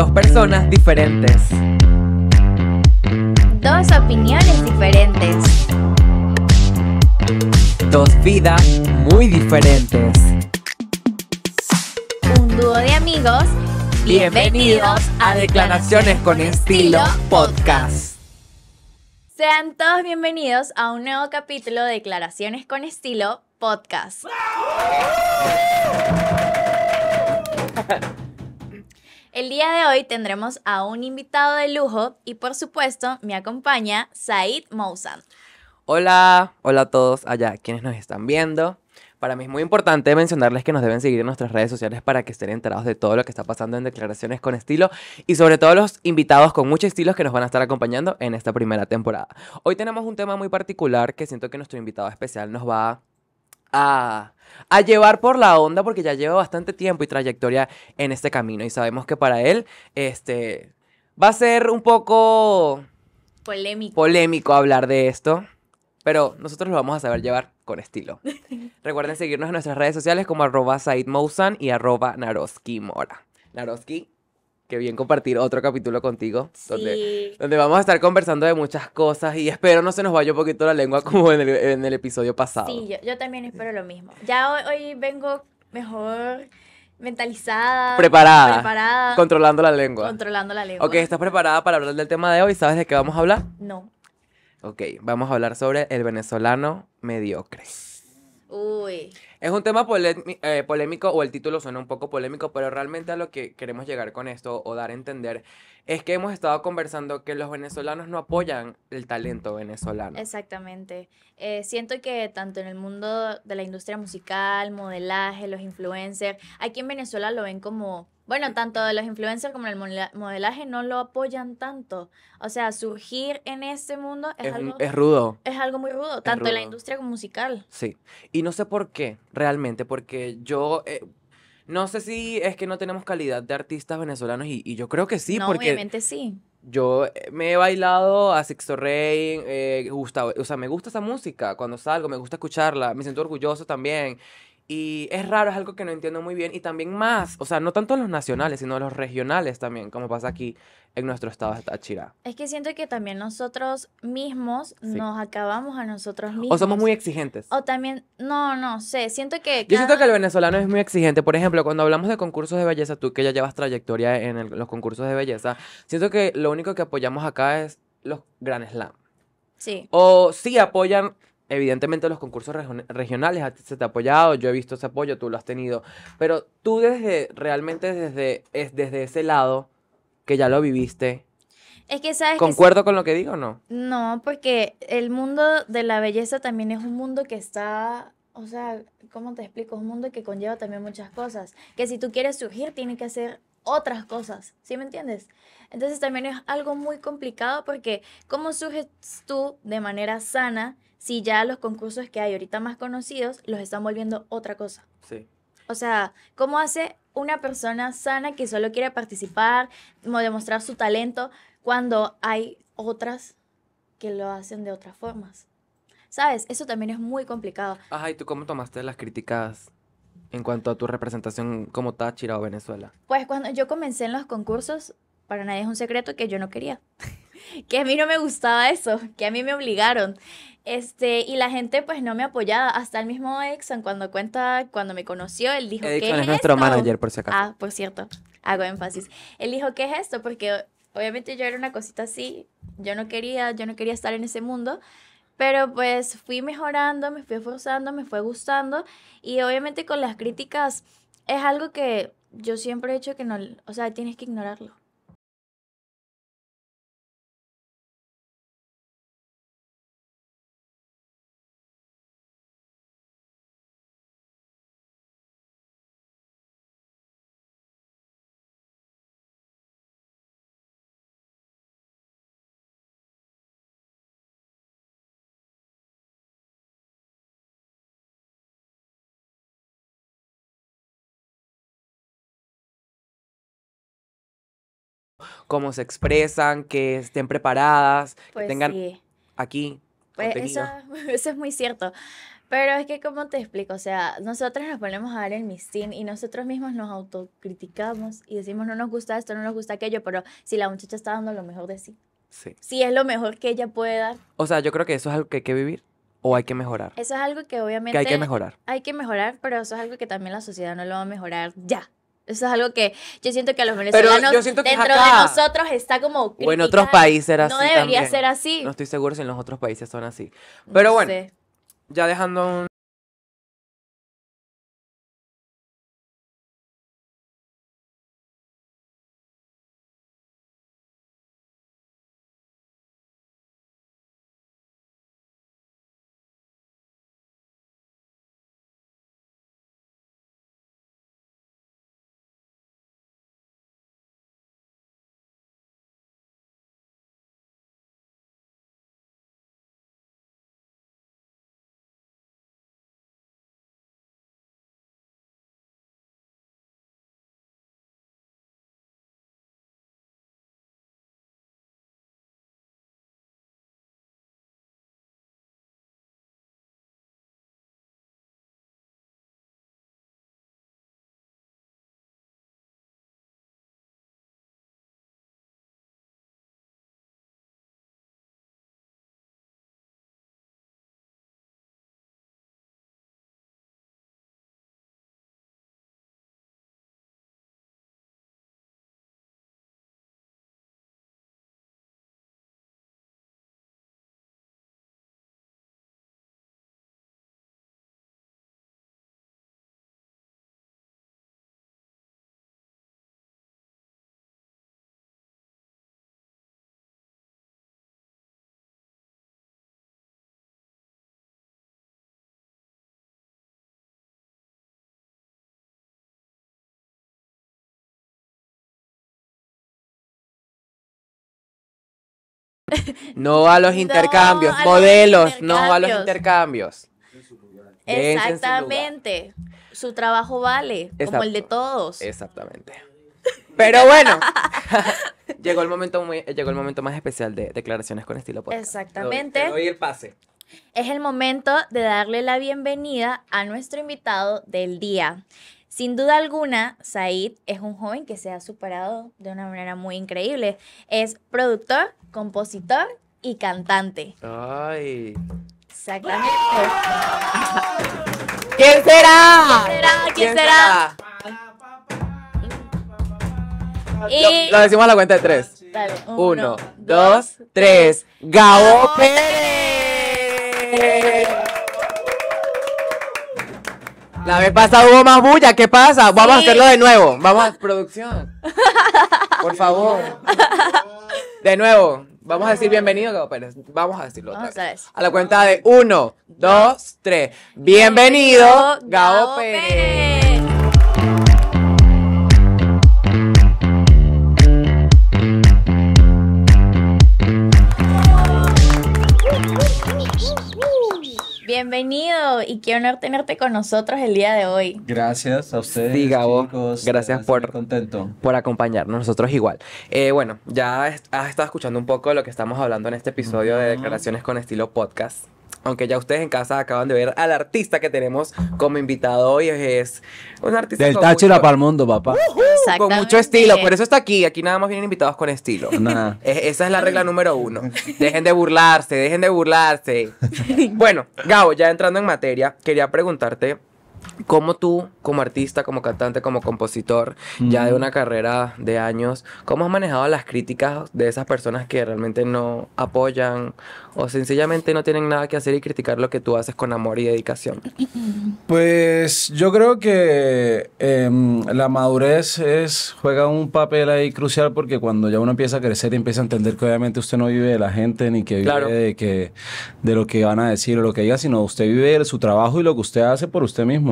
Dos personas diferentes. Dos opiniones diferentes. Dos vidas muy diferentes. Un dúo de amigos. Bienvenidos a Declaraciones con Estilo Podcast. Sean todos bienvenidos a un nuevo capítulo de Declaraciones con Estilo Podcast. El día de hoy tendremos a un invitado de lujo y por supuesto me acompaña Said Moussa. Hola, hola a todos allá quienes nos están viendo. Para mí es muy importante mencionarles que nos deben seguir en nuestras redes sociales para que estén enterados de todo lo que está pasando en declaraciones con estilo y sobre todo los invitados con mucho estilo que nos van a estar acompañando en esta primera temporada. Hoy tenemos un tema muy particular que siento que nuestro invitado especial nos va a a llevar por la onda porque ya lleva bastante tiempo y trayectoria en este camino y sabemos que para él este va a ser un poco polémico polémico hablar de esto, pero nosotros lo vamos a saber llevar con estilo. Recuerden seguirnos en nuestras redes sociales como arroba Said Mousan y arroba Naroski Mora. Naroski Qué bien compartir otro capítulo contigo, donde, donde vamos a estar conversando de muchas cosas y espero no se nos vaya un poquito la lengua como en el, episodio pasado. Sí, yo, también espero lo mismo. Ya hoy, hoy vengo mejor mentalizada. Preparada, preparada. Controlando la lengua. Controlando la lengua. Ok, ¿estás preparada para hablar del tema de hoy? ¿Sabes de qué vamos a hablar? No. Ok, vamos a hablar sobre el venezolano mediocre. Uy. Es un tema eh, polémico o el título suena un poco polémico, pero realmente a lo que queremos llegar con esto o dar a entender es que hemos estado conversando que los venezolanos no apoyan el talento venezolano. Exactamente. Eh, siento que tanto en el mundo de la industria musical, modelaje, los influencers, aquí en Venezuela lo ven como bueno, tanto los influencers como el modelaje no lo apoyan tanto. O sea, surgir en este mundo es, algo... Es rudo. Es algo muy rudo, tanto en la industria como musical. Sí. Y no sé por qué, realmente, porque yo, eh, no sé si es que no tenemos calidad de artistas venezolanos y, y yo creo que sí, no, porque... Obviamente sí. Yo eh, me he bailado a Sixto Rey, eh, o sea, me gusta esa música cuando salgo, me gusta escucharla, me siento orgulloso también. Y es raro, es algo que no entiendo muy bien. Y también más, o sea, no tanto los nacionales, sino los regionales también, como pasa aquí en nuestro estado de Táchira. Es que siento que también nosotros mismos nos acabamos a nosotros mismos. O somos muy exigentes. O también, no, no sé, siento que... Yo siento que el venezolano es muy exigente. Por ejemplo, cuando hablamos de concursos de belleza, tú que ya llevas trayectoria en los concursos de belleza, siento que lo único que apoyamos acá es los Grand Slam. Sí. O sí apoyan evidentemente los concursos regionales se te ha apoyado, yo he visto ese apoyo, tú lo has tenido, pero tú desde, realmente desde, es, desde ese lado, que ya lo viviste, es que sabes ¿Concuerdo con lo que digo o no? No, porque el mundo de la belleza también es un mundo que está, o sea, ¿cómo te explico? un mundo que conlleva también muchas cosas, que si tú quieres surgir tiene que hacer otras cosas, ¿sí me entiendes? Entonces también es algo muy complicado porque cómo surges tú de manera sana si ya los concursos que hay ahorita más conocidos los están volviendo otra cosa. Sí. O sea, ¿cómo hace una persona sana que solo quiere participar, demostrar su talento, cuando hay otras que lo hacen de otras formas? ¿Sabes? Eso también es muy complicado. Ajá, ¿y tú cómo tomaste las críticas en cuanto a tu representación como Táchira o Venezuela? Pues cuando yo comencé en los concursos, para nadie es un secreto que yo no quería que a mí no me gustaba eso, que a mí me obligaron. Este, y la gente pues no me apoyaba, hasta el mismo Exxon cuando cuenta, cuando me conoció, él dijo, que es, nuestro manager, por si acaso. Ah, por cierto, hago énfasis. Él dijo, que es esto? Porque obviamente yo era una cosita así, yo no quería, yo no quería estar en ese mundo, pero pues fui mejorando, me fui esforzando, me fue gustando y obviamente con las críticas es algo que yo siempre he hecho que no, o sea, tienes que ignorarlo. cómo se expresan, que estén preparadas, que pues tengan aquí. Pues eso, es muy cierto. Pero es que, ¿cómo te explico? O sea, nosotros nos ponemos a dar el mistín y nosotros mismos nos autocriticamos y decimos, no nos gusta esto, no nos gusta aquello, pero si la muchacha está dando lo mejor de sí. Sí. Si es lo mejor que ella puede dar. O sea, yo creo que eso es algo que hay que vivir o eh, hay que mejorar. Eso es algo que obviamente... hay que mejorar. Hay que mejorar, pero eso es algo que también la sociedad no lo va a mejorar ya. Eso es algo que yo siento que a los venezolanos dentro de nosotros está como... O en otros países era no así. No debería ser así. No estoy seguro si en los otros países son así. Pero bueno, ya dejando un no a los intercambios, modelos, no a los intercambios. Exactamente. Su, trabajo vale, como el de todos. Exactamente. Pero bueno, llegó, el momento muy, llegó el momento más especial de declaraciones con estilo podcast. Exactamente. el pase. Es el momento de darle la bienvenida a nuestro invitado del día. Sin duda alguna, Said es un joven que se ha superado de una manera muy increíble. Es productor, compositor y cantante. ¡Ay! Exactamente. ¿Quién será? ¿Quién será? ¿Quién, será? Lo, decimos a la cuenta de tres. uno, dos, tres. ¡Gabo Pérez! La vez pasada hubo más bulla, ¿qué pasa? Vamos a hacerlo de nuevo. Vamos a producción. Por favor. De nuevo. Vamos a decir bienvenido, Pérez pues, vamos a decirlo A la cuenta de uno, dos, tres. Bienvenido, Gao Pérez. Bienvenido y qué honor tenerte con nosotros el día de hoy. Gracias a ustedes. gracias por, por acompañarnos, nosotros igual. Eh, bueno, ya has estado escuchando un poco lo que estamos hablando en este episodio de Declaraciones con Estilo Podcast aunque ya ustedes en casa acaban de ver al artista que tenemos como invitado hoy. Es un artista. Del Táchira y para papá. con mucho estilo. Por eso está aquí. Aquí nada más vienen invitados con estilo. esa es la regla número uno. Dejen de burlarse, dejen de burlarse. bueno, Gabo, ya entrando en materia, quería preguntarte ¿Cómo tú, como artista, como cantante, como compositor, ya de una carrera de años, cómo has manejado las críticas de esas personas que realmente no apoyan o sencillamente no tienen nada que hacer y criticar lo que tú haces con amor y dedicación? Pues yo creo que em, la madurez juega un papel ahí crucial porque cuando ya uno empieza a crecer y empieza a entender que obviamente usted no vive de la gente ni que vive de, que, de lo que van a decir o lo que diga, sino usted vive de su trabajo y lo que usted hace por usted mismo.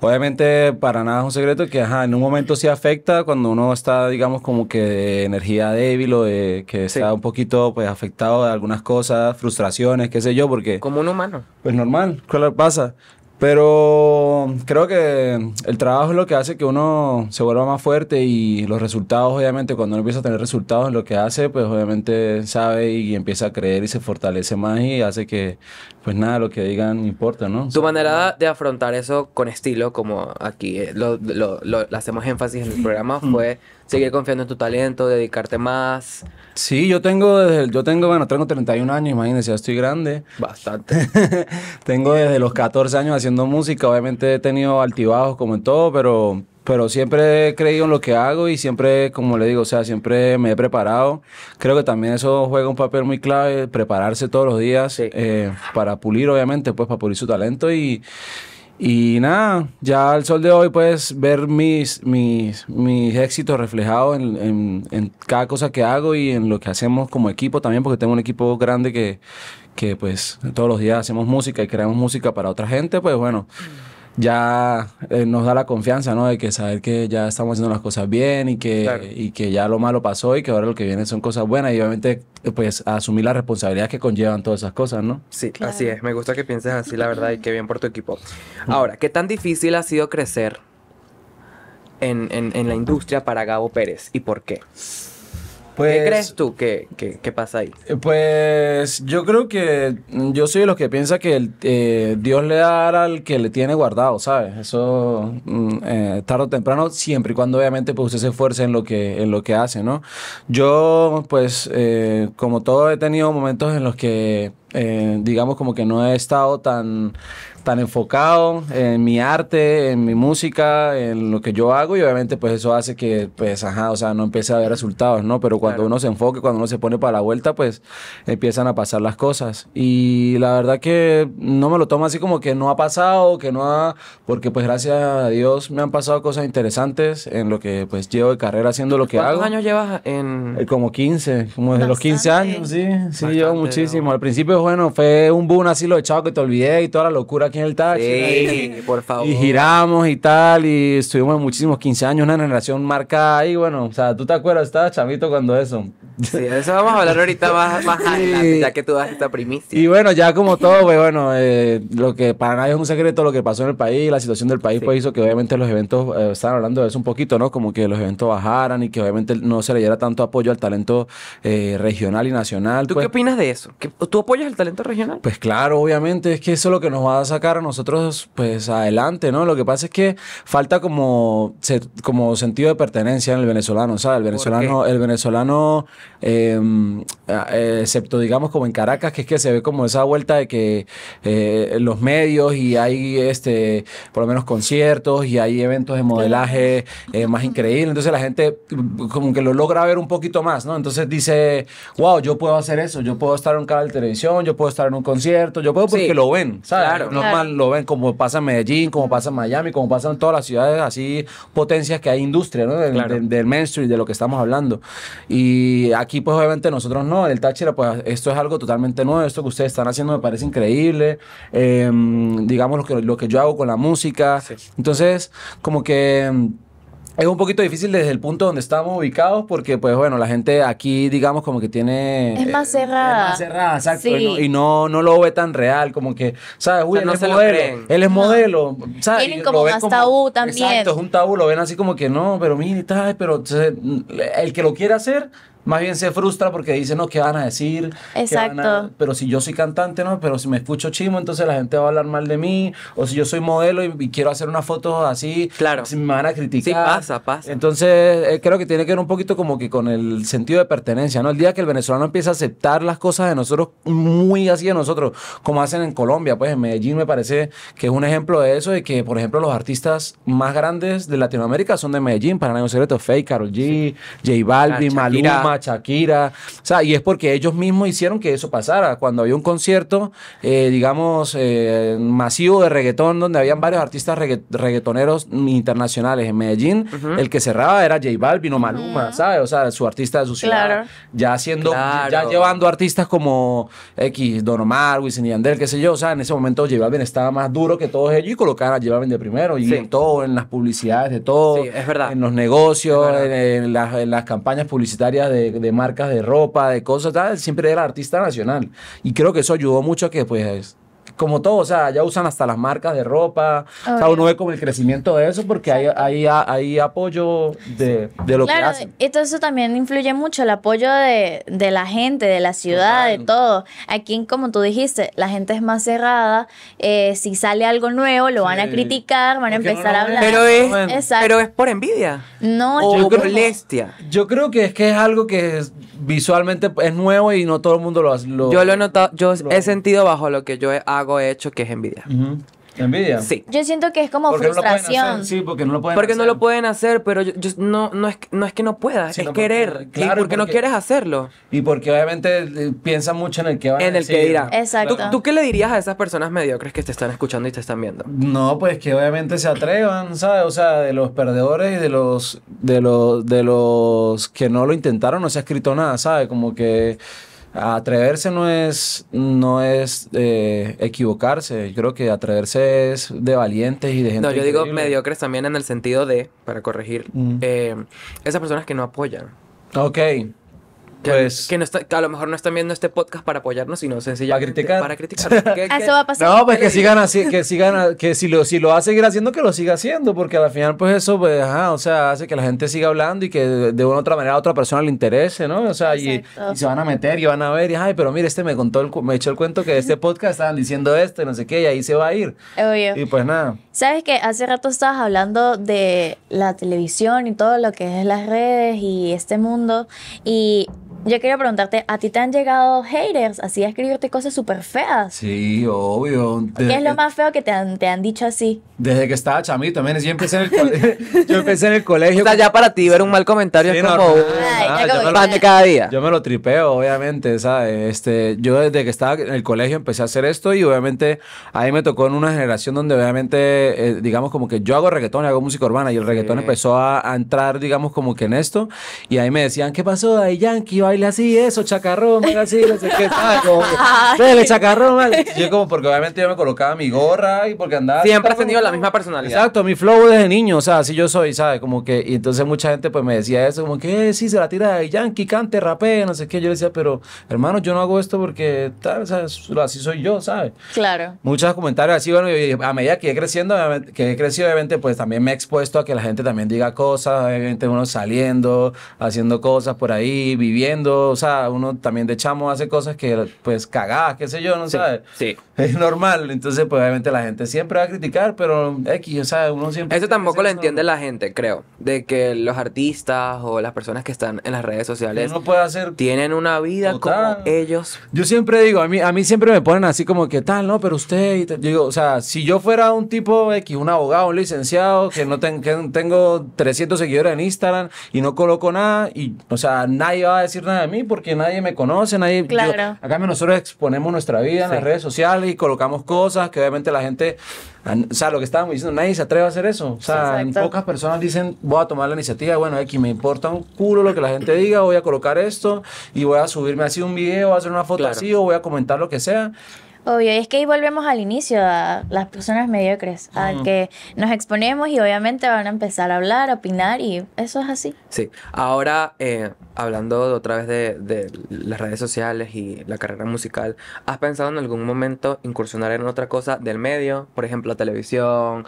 Obviamente, para nada es un secreto que, en un momento sí afecta cuando uno está, digamos, como que de energía débil o que está un poquito, pues, afectado de algunas cosas, frustraciones, qué sé yo, porque... Como un humano. Pues normal, ¿cuál pasa? Pero creo que el trabajo es lo que hace que uno se vuelva más fuerte y los resultados, obviamente, cuando uno empieza a tener resultados en lo que hace, pues obviamente sabe y empieza a creer y se fortalece más y hace que, pues nada, lo que digan importa, ¿no? Tu manera de afrontar eso con estilo, como aquí eh, lo, lo hacemos énfasis en el programa, mm. fue seguir confiando en tu talento, dedicarte más. Sí, yo tengo desde, yo tengo, bueno, tengo 31 años, imagínense, ya estoy grande. Bastante. tengo desde los 14 años haciendo música, obviamente he tenido altibajos como en todo, pero pero siempre he creído en lo que hago y siempre, como le digo, o sea, siempre me he preparado. Creo que también eso juega un papel muy clave, prepararse todos los días eh, para pulir, obviamente, pues para pulir su talento y, y nada, ya al sol de hoy puedes ver mis, mis, mis éxitos reflejados en, en, en, cada cosa que hago y en lo que hacemos como equipo también, porque tengo un equipo grande que, que pues todos los días hacemos música y creamos música para otra gente, pues bueno. Mm ya eh, nos da la confianza, ¿no? De que saber que ya estamos haciendo las cosas bien y que, y que ya lo malo pasó y que ahora lo que viene son cosas buenas y obviamente pues asumir la responsabilidades que conllevan todas esas cosas, ¿no? Sí, así es. Me gusta que pienses así, la verdad, y qué bien por tu equipo. Ahora, ¿qué tan difícil ha sido crecer en, en, en la industria para Gabo Pérez y por qué? ¿Qué pues, crees tú que, pasa ahí? Eh, pues yo creo que mm, yo soy de los que piensa que eh, Dios le da al que le tiene guardado, ¿sabes? Eso mm, eh, tarde o temprano, siempre y cuando obviamente pues, usted se esfuerce en lo que, en lo que hace, ¿no? Yo, pues, como todo, he tenido momentos en los que, digamos, como que no he estado tan tan enfocado en mi arte, en mi música, en lo que yo hago y obviamente pues eso hace que pues ajá, o sea, no empiece a ver resultados, ¿no? Pero cuando uno se enfoque, cuando uno se pone para la vuelta, pues empiezan a pasar las cosas. Y la verdad que no me lo tomo así como que no ha pasado, que no ha, porque pues gracias a Dios me han pasado cosas interesantes en lo que pues llevo de carrera haciendo lo que hago. ¿Cuántos años llevas en...? Eh, como 15, como desde los 15 años, sí, sí, llevo muchísimo. Al principio, bueno, fue un boom así lo echado que te olvidé y toda la locura en el taxi. Sí, por favor. Y giramos y tal, y estuvimos muchísimos 15 años, una generación marcada ahí, bueno, o sea, tú te acuerdas, estaba chamito cuando eso. Sí, de eso vamos a hablar ahorita más, más ya que tú das esta primicia. Y bueno, ya como todo, pues bueno, eh, lo que para nadie es un secreto, lo que pasó en el país, la situación del país, pues hizo que obviamente los eventos, están eh, estaban hablando de eso un poquito, ¿no? Como que los eventos bajaran y que obviamente no se le diera tanto apoyo al talento eh, regional y nacional. ¿Tú qué pues. opinas de eso? ¿Tú apoyas el talento regional? Pues claro, obviamente, es que eso es lo que nos va a sacar cara nosotros pues adelante, ¿no? Lo que pasa es que falta como, como sentido de pertenencia en el venezolano, ¿sabes? El venezolano, el venezolano em, excepto digamos como en Caracas, que es que se ve como esa vuelta de que eh, los medios y hay este, por lo menos conciertos y hay eventos de modelaje eh, más increíbles, entonces la gente como que lo logra ver un poquito más, ¿no? Entonces dice, wow, yo puedo hacer eso, yo puedo estar en un canal de televisión, yo puedo estar en un concierto, yo puedo porque lo ven, claro lo ven, como pasa en Medellín, como pasa en Miami, como pasa en todas las ciudades así potencias que hay industria, ¿no? Del, mainstream, de lo que estamos hablando. Y aquí, pues obviamente nosotros no, el Táchira, pues esto es algo totalmente nuevo, esto que ustedes están haciendo me parece increíble, em, digamos lo que, lo que yo hago con la música. Entonces, como que... Em, es un poquito difícil desde el punto donde estamos ubicados porque, pues bueno, la gente aquí, digamos, como que tiene... Es eh, más cerrada. Es más cerrada, exacto. Y, no, no, lo ve tan real, como que, ¿sabes? Uy, él, no es modelo, él es modelo. ¿sabes? Tienen como más tabú también. Exacto, es un tabú, lo ven así como que no, pero mire, pero el que lo quiere hacer más bien se frustra porque dice, no, ¿qué van a decir? Exacto. Pero si yo soy cantante, no, pero si me escucho chimo, entonces la gente va a hablar mal de mí. O si yo soy modelo y, quiero hacer una foto así, claro. si me van a criticar. Sí, pasa, pasa. Entonces, eh, creo que tiene que ver un poquito como que con el sentido de pertenencia, ¿no? El día que el venezolano empieza a aceptar las cosas de nosotros, muy así de nosotros, como hacen en Colombia, pues en Medellín me parece que es un ejemplo de eso, de que, por ejemplo, los artistas más grandes de Latinoamérica son de Medellín, para un secreto, Fake, carol G, J Balvin, ah, Maluma. Shakira. O sea, y es porque ellos mismos hicieron que eso pasara. Cuando había un concierto, eh, digamos, eh, masivo de reggaetón, donde habían varios artistas reggaetoneros internacionales en Medellín, el que cerraba era J Balvin o Maluma, ¿sabes? O sea, su artista de su ciudad. Ya haciendo, ya llevando artistas como X, Don Omar, Wisin y Yandel, qué sé yo. O sea, en ese momento J Balvin estaba más duro que todos ellos y colocaban a J Balvin de primero. Y en todo, en las publicidades de todo. En los negocios, en las campañas publicitarias de de, marcas de ropa, de cosas, tal, siempre era artista nacional. Y creo que eso ayudó mucho a que pues como todo, o sea, ya usan hasta las marcas de ropa. O sea, uno ve como el crecimiento de eso porque hay, hay, apoyo de, de lo que hacen. Entonces eso también influye mucho el apoyo de, la gente, de la ciudad, de todo. Aquí, como tú dijiste, la gente es más cerrada. Eh, si sale algo nuevo, lo van a criticar, van a empezar a hablar. Pero es, pero es por envidia. No, es por molestia. Yo creo que es que es algo que visualmente es nuevo y no todo el mundo lo hace. yo lo he notado, yo he sentido bajo lo que yo hago, he hecho, que es envidia. ¿Envidia? Sí. Yo siento que es como frustración. sí, porque no lo pueden hacer. porque no lo pueden hacer, pero yo, no, no, es, no es que no puedas, es querer. claro, porque, no quieres hacerlo. Y porque obviamente eh, piensa mucho en el que van a decir. En el que dirá. Exacto. ¿Tú, qué le dirías a esas personas mediocres que te están escuchando y te están viendo? No, pues que obviamente se atrevan, ¿sabes? O sea, de los perdedores y de los, de los, de los que no lo intentaron no se ha escrito nada, ¿sabes? Como que Atreverse no es, no es eh, equivocarse. Yo creo que atreverse es de valientes y de gente. No, yo digo mediocres también en el sentido de, para corregir, mm. eh, esas personas que no apoyan. Ok. Pues que, no está, a lo mejor no están viendo este podcast para apoyarnos, sino sencillamente para criticar. Para criticar. Ah, eso va a pasar. No, pues que sigan así, que sigan, que si lo, si lo va a seguir haciendo, que lo siga haciendo, porque al final, pues eso, pues, ajá, o sea, hace que la gente siga hablando y que de una u otra manera a otra persona le interese, ¿no? O sea, y, se van a meter y van a ver, y, ay, pero mire, este me contó, me echó el cuento que este podcast estaban diciendo esto y no sé qué, y ahí se va a ir. Y pues nada. Sabes que hace rato estabas hablando de la televisión y todo lo que es las redes y este mundo, y yo quería preguntarte, ¿a ti te han llegado haters así a escribirte cosas súper feas? Sí, obvio. ¿Qué es lo más feo que te han, te han dicho así? Desde que estaba chamito, también yo empecé en el colegio. yo empecé en el colegio. O ya para ti ver un mal comentario es como, yo me lo, cada día. Yo me lo tripeo, obviamente, ¿sabes? Este, yo desde que estaba en el colegio empecé a hacer esto y obviamente ahí me tocó en una generación donde obviamente, eh, digamos como que yo hago reggaetón y hago música urbana y el reggaetón empezó a, a, entrar, digamos como que en esto y ahí me decían, ¿qué pasó? Ahí Yankee, le así, eso, chacarrón, así, no sé qué ah, Dale, chacarrón, Yo como porque obviamente yo me colocaba mi gorra y porque andaba... Siempre has tenido la misma personalidad. Exacto, mi flow desde niño, o sea, así yo soy, ¿sabes? Como que, y entonces mucha gente pues me decía eso, como que, eh, sí, se la tira de Yankee, cante, rape, no sé qué. Yo le decía, pero hermano, yo no hago esto porque tal, ¿sabes? así soy yo, ¿sabes? Claro. Muchos comentarios así, bueno, y a medida que he creciendo, que he crecido, obviamente, pues también me he expuesto a que la gente también diga cosas, obviamente uno saliendo, haciendo cosas por ahí, viviendo o sea, uno también de chamo hace cosas que, pues, cagadas, qué sé yo, no sabes. Sí. Es normal, entonces, pues, obviamente la gente siempre va a criticar, pero X, o sea, uno siempre... Eso tampoco lo entiende la gente, creo, de que los artistas o las personas que están en las redes sociales... No puede hacer... Tienen una vida como ellos. Yo siempre digo, a mí, a mí siempre me ponen así como que tal, no, pero usted... Yo digo, o sea, si yo fuera un tipo X, un abogado, un licenciado, que no tengo 300 seguidores en Instagram y no coloco nada, y, o sea, nadie va a decir nada de mí porque nadie me conoce, nadie... Claro. acá nosotros exponemos nuestra vida en las redes sociales y colocamos cosas que obviamente la gente... O sea, lo que estábamos diciendo, nadie se atreve a hacer eso. O sea, en pocas personas dicen, voy a tomar la iniciativa, bueno, aquí me importa un culo lo que la gente diga, voy a colocar esto y voy a subirme así un video, voy a hacer una foto así o voy a comentar lo que sea. Obvio, y es que ahí volvemos al inicio, a las personas mediocres, a que nos exponemos y obviamente van a empezar a hablar, a opinar y eso es así. Sí, ahora eh, hablando otra vez de, las redes sociales y la carrera musical, ¿has pensado en algún momento incursionar en otra cosa del medio? Por ejemplo, la televisión,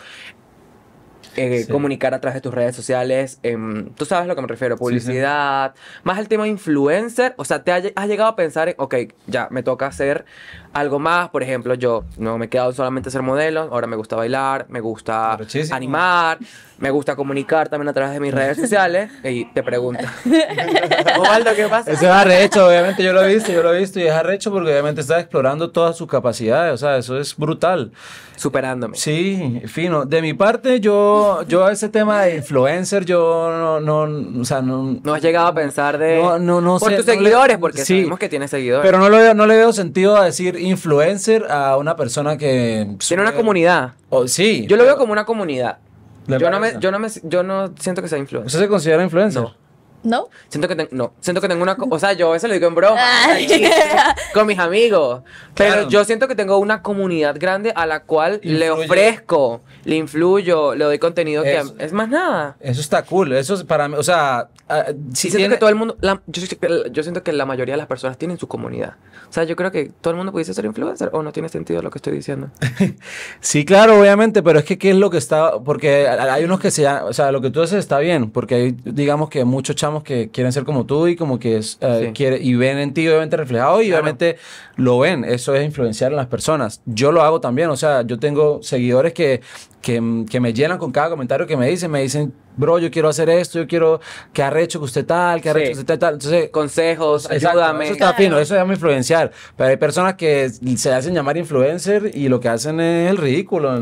eh, comunicar a través de tus redes sociales. Em, tú sabes a lo que me refiero, publicidad, más el tema influencer. O sea, te has llegado a pensar en, ok, ya me toca hacer algo más. Por ejemplo, yo no me he quedado solamente a ser modelo, ahora me gusta bailar, me gusta animar, me gusta comunicar también a través de mis redes sociales. Y te pregunto, Osvaldo, ¿qué pasa? Eso es arrecho, obviamente yo lo he visto, yo lo he visto y es arrecho porque obviamente está explorando todas sus capacidades, o sea, eso es brutal. Superándome. Sí, fino. De mi parte, yo, yo ese tema de influencer, yo no, no o sea, no... No has llegado a pensar de... No, no, Por tus seguidores, porque sabemos que tienes seguidores. Pero no, no le veo sentido a decir influencer a una persona que... Tiene una comunidad. Oh, sí. Yo lo veo como una comunidad. Yo no, me, yo, no me, yo no siento que sea influencer. ¿Usted se considera influencer? No. Siento que, no. Siento que tengo una... O sea, yo eso lo digo en broma. Ah. con mis amigos. Pero yo siento que tengo una comunidad grande a la cual le ofrezco le influyo, le doy contenido que es más nada. Eso está cool, eso es para mí, o sea, ah, siento que todo el mundo yo, siento que la mayoría de las personas tienen su comunidad. O sea, yo creo que todo el mundo pudiese ser influencer o no tiene sentido lo que estoy diciendo. sí, claro, obviamente, pero es que qué es lo que está porque hay unos que se, o sea, lo que tú haces está bien, porque hay digamos que muchos chamos que quieren ser como tú y como que es eh, quiere, y ven en ti obviamente reflejado y obviamente lo ven, eso es influenciar a las personas. Yo lo hago también, o sea, yo tengo seguidores que que, me llenan con cada comentario que me dicen. Me dicen, bro, yo quiero hacer esto, yo quiero que arrecho que usted tal, que arrecho que usted tal. Entonces, Consejos, exacto, Eso está fino, eso llama influenciar. Pero hay personas que se hacen llamar influencer y lo que hacen es el ridículo.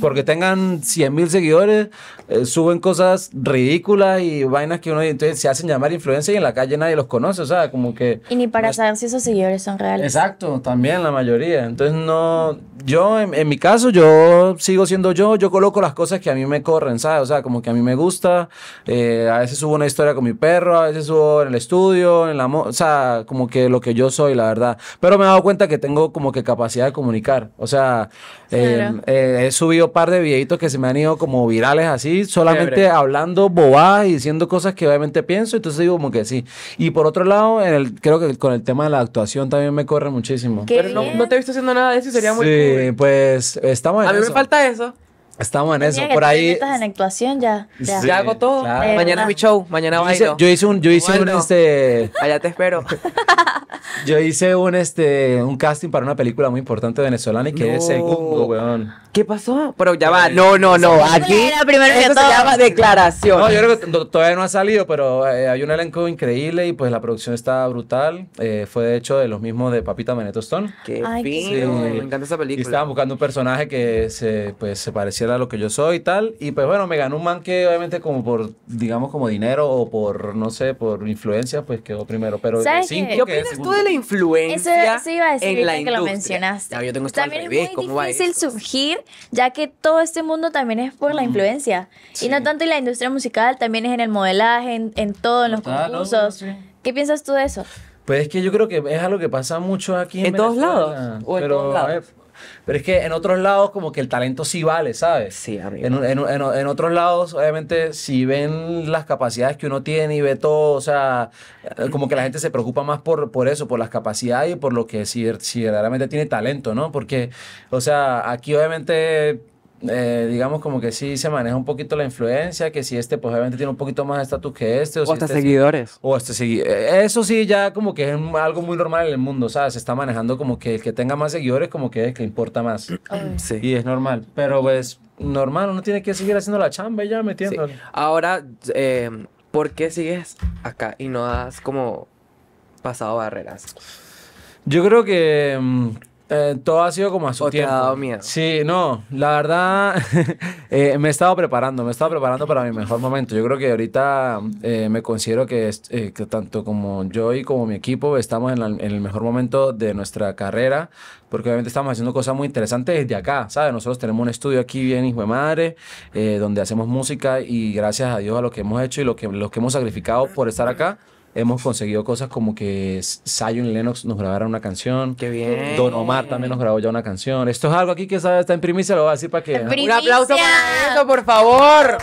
Porque tengan 100 mil seguidores, eh, suben cosas ridículas y vainas que uno... Entonces se hacen llamar influencer y en la calle nadie los conoce, o sea, como que... Y ni para saber si esos seguidores son reales. Exacto, también la mayoría. Entonces no... Yo, en, en mi caso, yo sigo siendo yo, yo coloco las cosas que a mí me corren, ¿sabes? O sea, como que a mí me gusta gusta. Eh, a veces subo una historia con mi perro, a veces subo en el estudio, en la... O sea, como que lo que yo soy, la verdad. Pero me he dado cuenta que tengo como que capacidad de comunicar. O sea, em, eh, he subido un par de videitos que se me han ido como virales así, solamente hablando bobadas y diciendo cosas que obviamente pienso. Entonces digo como que sí. Y por otro lado, creo que con el tema de la actuación también me corre muchísimo. Pero no, te he visto haciendo nada de eso sería muy Sí, pues estamos en A mí me falta eso. Estamos en eso. Por ahí. Estás en actuación ya. Ya, hago todo. Mañana mi show. Mañana yo a. yo hice un, yo hice un este. Allá te espero. yo hice un este un casting para una película muy importante venezolana y que es segundo, ¿Qué pasó? Pero ya va. No, no, no. Aquí. La primera se llama declaración. No, yo creo que todavía no ha salido, pero eh, hay un elenco increíble y pues la producción está brutal. Eh, fue de hecho de los mismos de Papita Manetostón Qué Me encanta esa película. Y estaban buscando un personaje que se, pues, se parecía era lo que yo soy y tal. Y pues bueno, me ganó un man que obviamente como por, digamos, como dinero o por, no sé, por influencia, pues quedó primero. Pero qué? opinas tú de la influencia eso, iba a decir en la que industria. lo mencionaste. también es muy difícil surgir, ya que todo este mundo también es por la influencia. Y no tanto en la industria musical, también es en el modelaje, en, todo, en los concursos. ¿Qué piensas tú de eso? Pues es que yo creo que es algo que pasa mucho aquí en, ¿En todos lados. O en todos lados. Pero es que en otros lados como que el talento sí vale, ¿sabes? Sí, amigo. En, en, otros lados, obviamente, si ven las capacidades que uno tiene y ve todo, o sea, eh, como que la gente se preocupa más por, por eso, por las capacidades y por lo que si, si verdaderamente tiene talento, ¿no? Porque, o sea, aquí obviamente eh, digamos como que sí se maneja un poquito la influencia, que si este pues obviamente tiene un poquito más de estatus que este. O, o hasta este seguidores. O hasta seguidores. Eh, eso sí ya como que es algo muy normal en el mundo, ¿sabes? Se está manejando como que el que tenga más seguidores como que es que importa más. Ah. Sí. Y es normal. Pero pues normal, uno tiene que seguir haciendo la chamba y ya metiendo. Ahora, eh, ¿por qué sigues acá y no has como pasado barreras? Yo creo que mm, eh, todo ha sido como a su ha Sí, no, la verdad eh, me he estado preparando, me he estado preparando para mi mejor momento. Yo creo que ahorita eh, me considero que, tanto como yo y como mi equipo estamos en, el mejor momento de nuestra carrera, porque obviamente estamos haciendo cosas muy interesantes desde acá, ¿sabes? Nosotros tenemos un estudio aquí bien hijo de madre, donde hacemos música y gracias a Dios a lo que hemos hecho y lo que, lo que hemos sacrificado por estar acá hemos conseguido cosas como que Sion y Lennox nos grabaran una canción. Qué bien. Don Omar también nos grabó ya una canción. Esto es algo aquí que está en primicia, lo voy a decir para que... Un aplauso para por favor.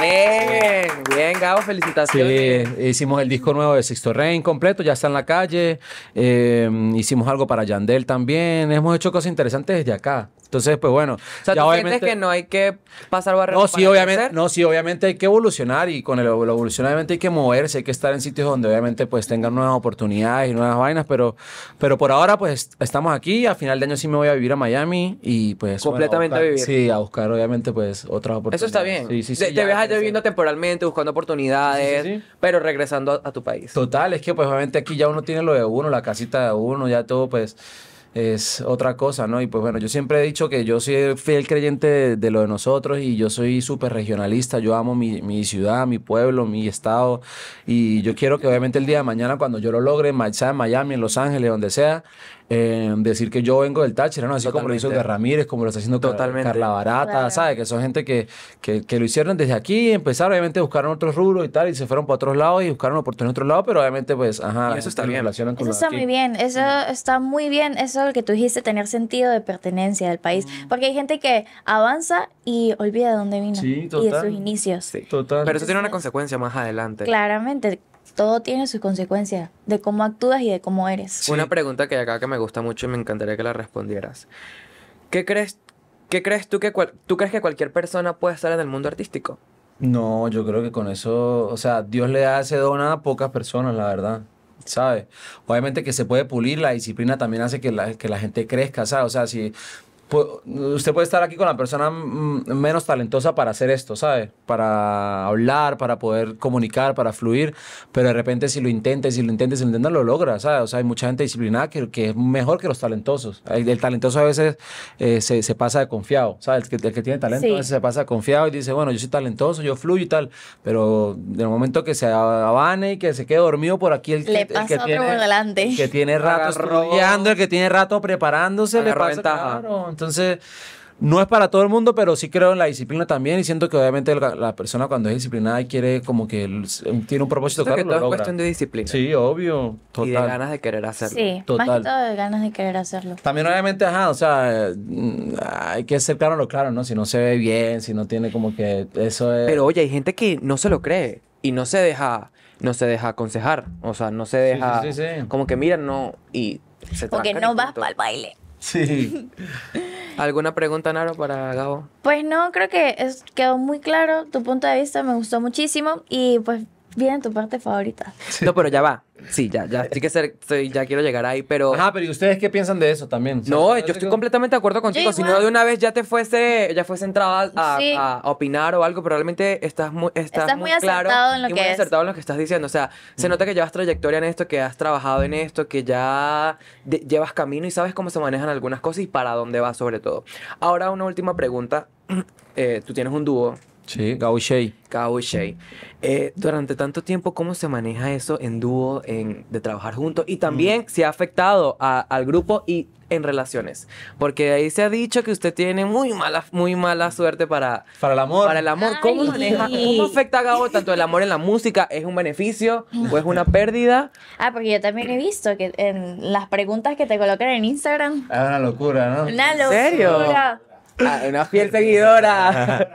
Bien, bien, Gabo, felicitaciones. hicimos el disco nuevo de Sixto Rain completo, ya está en la calle. Eh, hicimos algo para Yandel también. Hemos hecho cosas interesantes desde acá. Entonces, pues bueno. O sea, que no hay que pasar barreras? No, sí, obviamente, no, sí, obviamente hay que evolucionar y con el evolución obviamente hay que moverse, hay que estar en sitios donde obviamente pues tengan nuevas oportunidades y nuevas vainas, pero, pero por ahora pues estamos aquí, a final de año sí me voy a vivir a Miami y pues... Completamente a, vivir. Sí, a buscar obviamente pues otras oportunidades. Eso está bien. Sí, sí, sí, viviendo temporalmente, buscando oportunidades, pero regresando a, tu país. Total, es que pues obviamente aquí ya uno tiene lo de uno, la casita de uno, ya todo pues es otra cosa, ¿no? Y pues bueno, yo siempre he dicho que yo soy fiel creyente de, lo de nosotros y yo soy súper regionalista, yo amo mi, mi, ciudad, mi pueblo, mi estado y yo quiero que obviamente el día de mañana cuando yo lo logre, en Miami, en Los Ángeles, donde sea, Em, decir que yo vengo del Táchira, no, así como lo hizo Ramírez, como lo está haciendo Totalmente. Carla Barata, ¿sabes? Que son gente que, que, lo hicieron desde aquí, empezaron, obviamente buscaron otros rubros y tal, y se fueron para otros lados y buscaron oportunidades en otros lados, pero obviamente, pues, ajá, eso está bien. Eso está muy bien, eso está muy bien, eso lo que tú dijiste, tener sentido de pertenencia del país, mm. porque hay gente que avanza y olvida de dónde vino y de sus inicios. Pero eso tiene una consecuencia más adelante. Claramente, todo tiene sus consecuencias de cómo actúas y de cómo eres. Una pregunta que acá que me gusta mucho y me encantaría que la respondieras. ¿Qué crees, crees tú que tú crees que cualquier persona puede estar en el mundo artístico? No, yo creo que con eso, o sea, Dios le hace ese a pocas personas, la verdad. ¿Sabes? Obviamente que se puede pulir, la disciplina también hace que la, que la gente crezca, ¿sabes? O sea, si usted puede estar aquí con la persona menos talentosa para hacer esto, ¿sabe? Para hablar, para poder comunicar, para fluir, pero de repente si lo intentes, si lo intentes, si lo intentas, lo logra, ¿sabe? O sea, hay mucha gente disciplinada que, que es mejor que los talentosos. El, talentoso a veces eh, se, pasa de confiado, ¿sabe? El que, el que tiene talento a veces se pasa de confiado y dice, bueno, yo soy talentoso, yo fluyo y tal, pero del momento que se abane y que se quede dormido por aquí, el, que, tiene, que tiene rato el que tiene rato preparándose, le pasa, entonces, no es para todo el mundo, pero sí creo en la disciplina también y siento que obviamente la, persona cuando es disciplinada quiere como que tiene un propósito claro, es cuestión de disciplina. Sí, obvio, total. Y de ganas de querer hacerlo. Sí, total. más que todo de ganas de querer hacerlo. También obviamente, ajá, o sea, mm, hay que ser claro lo claro, ¿no? Si no se ve bien, si no tiene como que eso es... Pero oye, hay gente que no se lo cree y no se deja, no se deja aconsejar, o sea, no se deja... como que mira, no... Y se Porque no vas para el baile. Sí. ¿Alguna pregunta, Naro, para Gabo? Pues no, creo que es, quedó muy claro tu punto de vista, me gustó muchísimo y pues Bien, tu parte favorita. No, pero ya va. Sí, ya, ya. Sí que ser, ya quiero llegar ahí, pero. Ajá, pero ¿y ustedes qué piensan de eso también? No, yo estoy completamente de acuerdo contigo. Si no, de una vez ya te fuese, ya fuese entrada a, opinar o algo, pero realmente estás muy, estás, muy, claro acertado en lo que muy acertado en lo que estás diciendo. O sea, se mm. nota que llevas trayectoria en esto, que has trabajado en esto, que ya llevas camino y sabes cómo se manejan algunas cosas y para dónde vas, sobre todo. Ahora, una última pregunta. Eh, tú tienes un dúo Sí, gauché, gauché. Eh, durante tanto tiempo, ¿cómo se maneja eso en dúo, en, de trabajar juntos? Y también, mm. ¿se si ha afectado al grupo y en relaciones. Porque ahí se ha dicho que usted tiene muy mala, muy mala suerte para... Para el amor. Para el amor. ¿Cómo maneja? ¿Cómo afecta a Gabo tanto el amor en la música? ¿Es un beneficio o es una pérdida? Ah, porque yo también he visto que en las preguntas que te colocan en Instagram... Es una locura, ¿no? Una locura. ¿En serio? Ah, una fiel seguidora.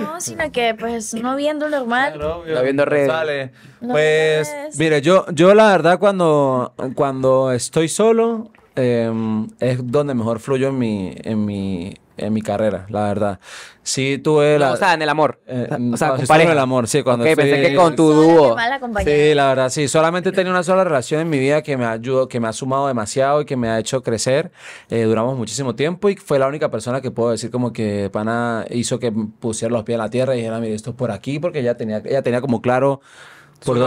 No, sino que pues no viendo normal. no viendo redes. pues, mire, yo, yo la verdad cuando, cuando estoy solo, Em, es donde mejor fluyo en mi, en mi, en mi carrera, la verdad. Sí tuve la... o sea, en el amor. Eh, o sea, en el amor, sí. Cuando pensé que con tu dúo. Sí, la verdad, sí. Solamente he tenido una sola relación en mi vida que me ayudó, que me ha sumado demasiado y que me ha hecho crecer. Eh, duramos muchísimo tiempo y fue la única persona que puedo decir como que pana hizo que pusiera los pies en la tierra y dijera, mire, esto es por aquí, porque ya tenía, ella tenía como claro por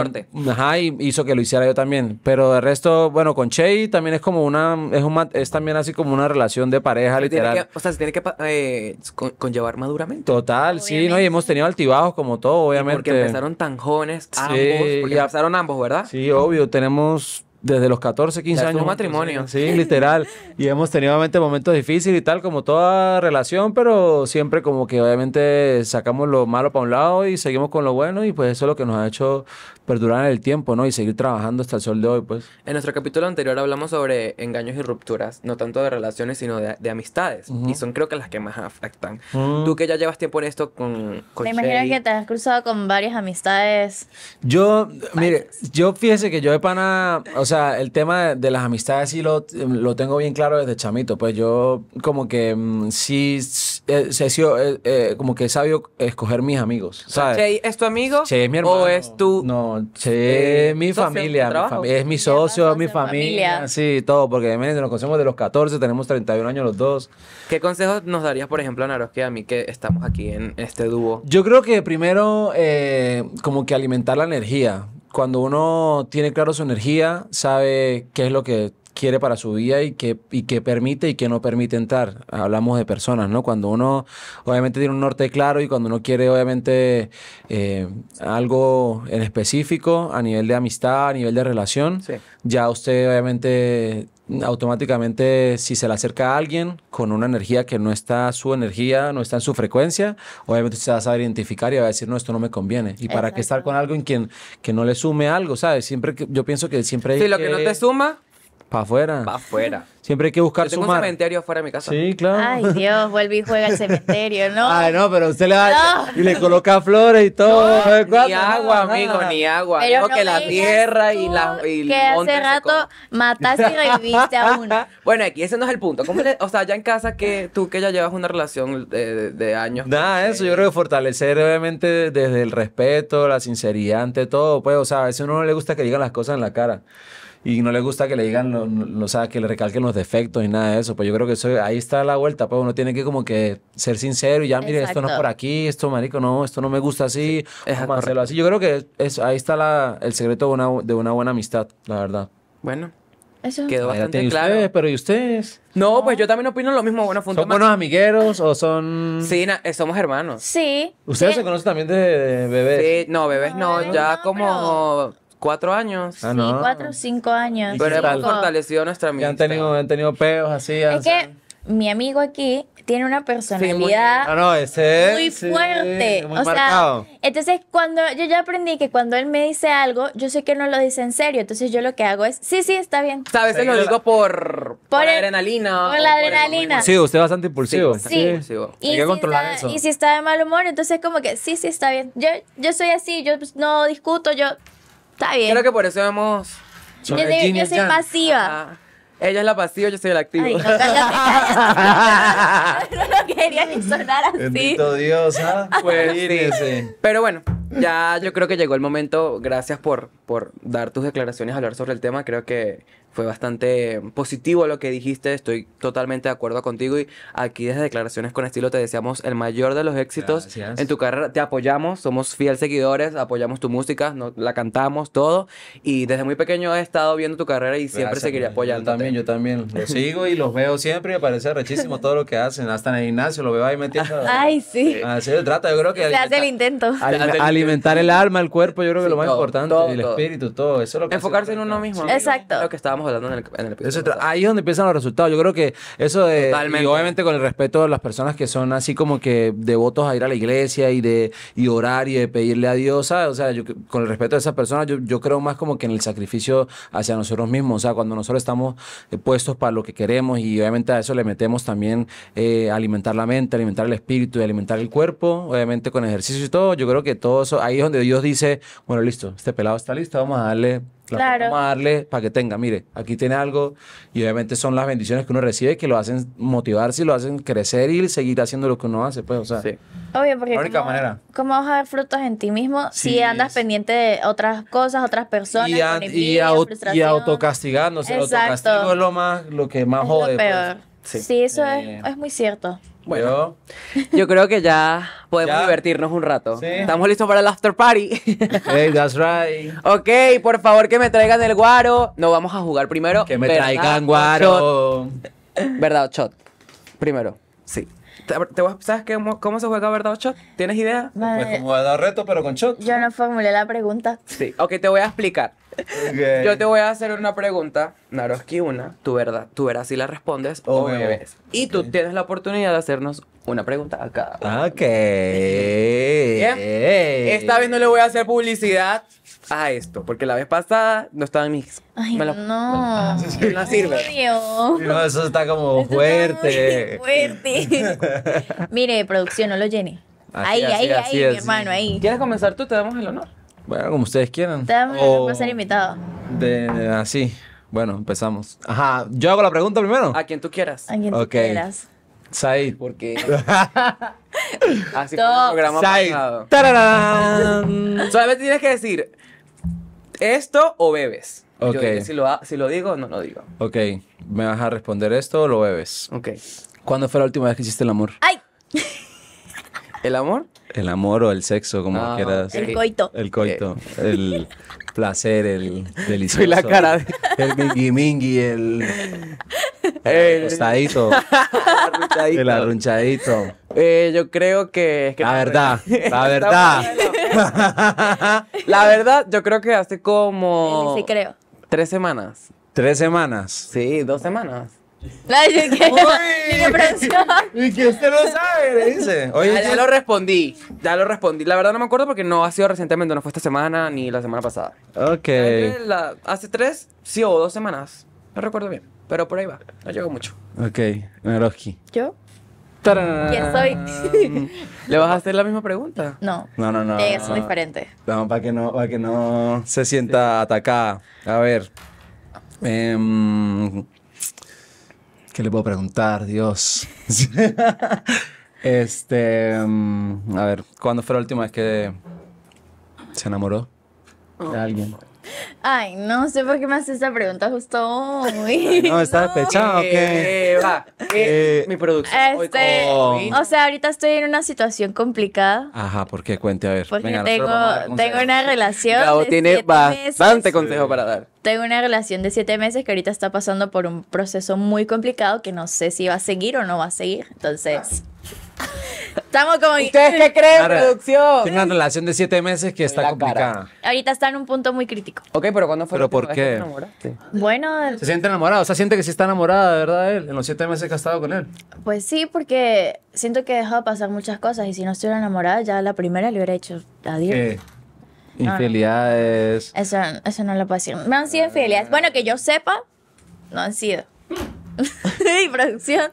Ajá, y hizo que lo hiciera yo también. Pero de resto, bueno, con Che también es como una, es, un, es también así como una relación de pareja, literal. o sea, se tiene que eh, con, conllevar maduramente. Total, sí, no, y hemos tenido altibajos como todo, obviamente. porque empezaron tan jóvenes ambos, porque empezaron ambos, ¿verdad? Sí, obvio, tenemos desde los 14, 15 años. un matrimonio. Sí, literal. Y hemos tenido obviamente momentos difíciles y tal, como toda relación, pero siempre como que obviamente sacamos lo malo para un lado y seguimos con lo bueno y pues eso es lo que nos ha hecho perdurar en el tiempo, ¿no? Y seguir trabajando hasta el sol de hoy, pues. En nuestro capítulo anterior hablamos sobre engaños y rupturas, no tanto de relaciones, sino de, amistades. Y son creo que las que más afectan. Mm. Tú que ya llevas tiempo en esto con... con Me imagino que te has cruzado con varias amistades. Yo, mire, yo fíjese que yo de pana, o sea, sea, el tema de las amistades sí lo, tengo bien claro desde chamito. Pues yo como que mm, sí he eh, eh, eh, como que sabio escoger mis amigos, ¿sabes? Che, ¿Es tu amigo? Che es mi hermano. ¿O es tu...? No, es mi familia. es mi socio, es mi familia. Sí, todo. Porque nos conocemos de los 14, tenemos 31 años los dos. ¿Qué consejos nos darías, por ejemplo, a Naroski a mí que estamos aquí en este dúo? Yo creo que primero, como que alimentar la energía cuando uno tiene claro su energía, sabe qué es lo que quiere para su vida y que, y que permite y que no permite entrar. Hablamos de personas, ¿no? Cuando uno obviamente tiene un norte claro y cuando uno quiere obviamente eh, algo en específico a nivel de amistad, a nivel de relación, ya usted obviamente automáticamente si se le acerca a alguien con una energía que no está su energía, no está en su frecuencia, obviamente se va a identificar y va a decir, no, esto no me conviene. ¿Y para qué estar con algo en quien que no le sume algo? ¿Sabes? Siempre que, yo pienso que siempre hay... lo que no te suma, para afuera. Para afuera. Siempre hay que buscar un cementerio afuera de mi casa. Sí, claro. Ay, Dios, vuelve y juega al cementerio, ¿no? Ay, no, pero usted le va y le coloca flores y todo. ¿eh? ni agua, amigo, ni agua. Pero que la tierra y la Que hace rato mataste y reviviste a uno. bueno, aquí ese no es el punto. o sea, ya en casa que tú que ya llevas una relación de, años. Nada, eso, yo creo que fortalecer obviamente desde el respeto, la sinceridad ante todo, pues, o sea, a veces uno no le gusta que digan las cosas en la cara y no le gusta que le digan, no sea, que le recalquen los defectos y nada de eso. Pues yo creo que eso, ahí está la vuelta, pues uno tiene que como que ser sincero y ya, mire, esto no es por aquí, esto, marico, no, esto no me gusta así, así. Yo creo que es, ahí está el secreto de una, buena amistad, la verdad. Bueno, eso. Quedó bastante claro. pero ¿y ustedes? No, pues yo también opino lo mismo. Bueno, ¿Son buenos amigueros o son...? Sí, eh, somos hermanos. Sí. ¿Ustedes se conocen también de bebés? Sí, no, bebés no, ya como cuatro años. Ah, sí, cuatro, cinco años. Pero hemos fortalecido nuestra amistad. han tenido, tenido peos así. Es que mi amigo aquí tiene una personalidad muy, ah, fuerte. Muy entonces cuando yo ya aprendí que cuando él me dice algo, yo sé que no lo dice en serio. Entonces yo lo que hago es, sí, sí, está bien. a veces lo digo por, por, adrenalina. Por la adrenalina. sí, usted es bastante impulsivo. Sí. Y si controlar está, Y si está de mal humor, entonces como que, sí, sí, está bien. Yo, yo soy así, yo pues, no discuto, yo Está bien. Creo que por eso vemos. Yo soy, pasiva. ella es la pasiva, yo soy el activo. no, lo quería ni sonar así. Bendito Dios, ¿ah? Pues sí. Pero bueno, ya yo creo que llegó el momento. Gracias por, por dar tus declaraciones, hablar sobre el tema. Creo que fue bastante positivo lo que dijiste, estoy totalmente de acuerdo contigo y aquí desde Declaraciones con Estilo te deseamos el mayor de los éxitos en tu carrera, te apoyamos, somos fiel seguidores, apoyamos tu música, la cantamos todo y desde muy pequeño he estado viendo tu carrera y siempre seguiré apoyando. Yo también, yo también, los sigo y los veo siempre me parece rechísimo todo lo que hacen, hasta en el gimnasio lo veo ahí metiendo. Ay, sí. Así se trata, yo creo que... hace el intento. alimentar el alma, el cuerpo, yo creo que lo más importante, el espíritu, todo, Enfocarse en uno mismo, Exacto. Lo que estábamos en el, ahí es donde empiezan los resultados. Yo creo que eso de. Y obviamente con el respeto de las personas que son así como que devotos a ir a la iglesia y de orar y de pedirle a Dios, O sea, yo, con el respeto de esas personas, yo, creo más como que en el sacrificio hacia nosotros mismos. O sea, cuando nosotros estamos eh, puestos para lo que queremos y obviamente a eso le metemos también eh, alimentar la mente, alimentar el espíritu y alimentar el cuerpo, obviamente con ejercicio y todo. Yo creo que todo eso, ahí es donde Dios dice, bueno, listo, este pelado está listo, vamos a darle Claro. para que tenga, mire, aquí tiene algo. Y obviamente son las bendiciones que uno recibe que lo hacen motivarse y lo hacen crecer y seguir haciendo lo que uno hace, pues, o sea. Sí. Obvio, porque. La única manera. ¿Cómo vas a ver frutos en ti mismo si andas pendiente de otras cosas, otras personas? Y, y, autocastigándose. Exacto. Autocastigo es lo, más, lo que más es jode. Lo pues. peor. Sí. eso eh. es, es muy cierto. Bueno, yo, creo que ya podemos divertirnos un rato. Estamos listos para el after party. that's right. Ok, por favor que me traigan el guaro. No vamos a jugar primero. Que me traigan guaro. Verdad, shot. Primero, sí. sabes cómo se juega verdad shot? ¿Tienes idea? Pues como dar reto, pero con shot. Yo no formulé la pregunta. Sí, ok, te voy a explicar. Yo te voy a hacer una pregunta, Naroski una, tú, verdad, tú verás si la respondes o ves. Y tú tienes la oportunidad de hacernos una pregunta a cada uno. Ok. Esta vez no le voy a hacer publicidad a esto, porque la vez pasada no estaba ah, en mix no. no sirve. eso está como fuerte. fuerte. Mire, producción, no lo llene. ahí, ahí, ahí, mi hermano, ahí. ¿Quieres comenzar tú? Te damos el honor. Bueno, como ustedes quieran. Te a ser invitado. De, así. Ah, bueno, empezamos. Ajá, yo hago la pregunta primero. A quien tú quieras. A quien tú quieras. Said, Porque. así fue el programa Said. Solamente tienes que decir esto o bebes. Ok. si, lo, digo no lo digo. Ok. ¿Me vas a responder esto o lo bebes? Ok. ¿Cuándo fue la última vez que hiciste el amor? ¡Ay! ¿El amor? El amor o el sexo, como ah, quieras. El coito. El coito. El placer, el delicioso. Y la cara El mingui mingui, el... El El, el arrunchadito. Eh, yo creo que... la, verdad, la verdad. la verdad. yo creo que hace como... Sí, creo. Tres semanas. ¿Tres semanas? Sí, dos semanas y usted lo sabe, dice. ya, lo respondí, ya lo respondí. La verdad no me acuerdo porque no ha sido recientemente, no fue esta semana ni la semana pasada. Ok. hace tres, sí o dos semanas, no recuerdo bien, pero por ahí va, no llegó mucho. Ok, Naroski. ¿Yo? ¿Quién soy? ¿Le vas a hacer la misma pregunta? No. No, no, no. Es diferente. No, para que no, para que no se sienta atacada. A ver. Eh ¿Qué le puedo preguntar? Dios. este. Mm, a ver, ¿cuándo fue la última vez que se enamoró de alguien? Ay, no sé por qué me haces esa pregunta justo hoy. No, ¿estás despechado eh, eh, eh, mi producción. Este, O sea, ahorita estoy en una situación complicada. Ajá, ¿por qué? Cuente, a ver. tengo, una relación. tiene bastante consejo para dar. Tengo una relación de siete meses que ahorita está pasando por un proceso muy complicado que no sé si va a seguir o no va a seguir. Entonces. Estamos como... ¿Ustedes qué creen, producción? Tiene una relación de siete meses que está complicada. Ahorita está en un punto muy crítico. Ok, pero ¿cuándo fue ¿Pero por qué? Bueno, Se siente enamorada, o sea, siente que sí está enamorada, de verdad, él, en los siete meses que ha estado con él. pues sí, porque siento que he dejado pasar muchas cosas y si no estuviera enamorada, ya la primera le hubiera hecho adiós. ¿Qué? Infidelidades. Eso, no lo puedo decir. No han sido infidelidades? Bueno, que yo sepa, no han sido. y producción.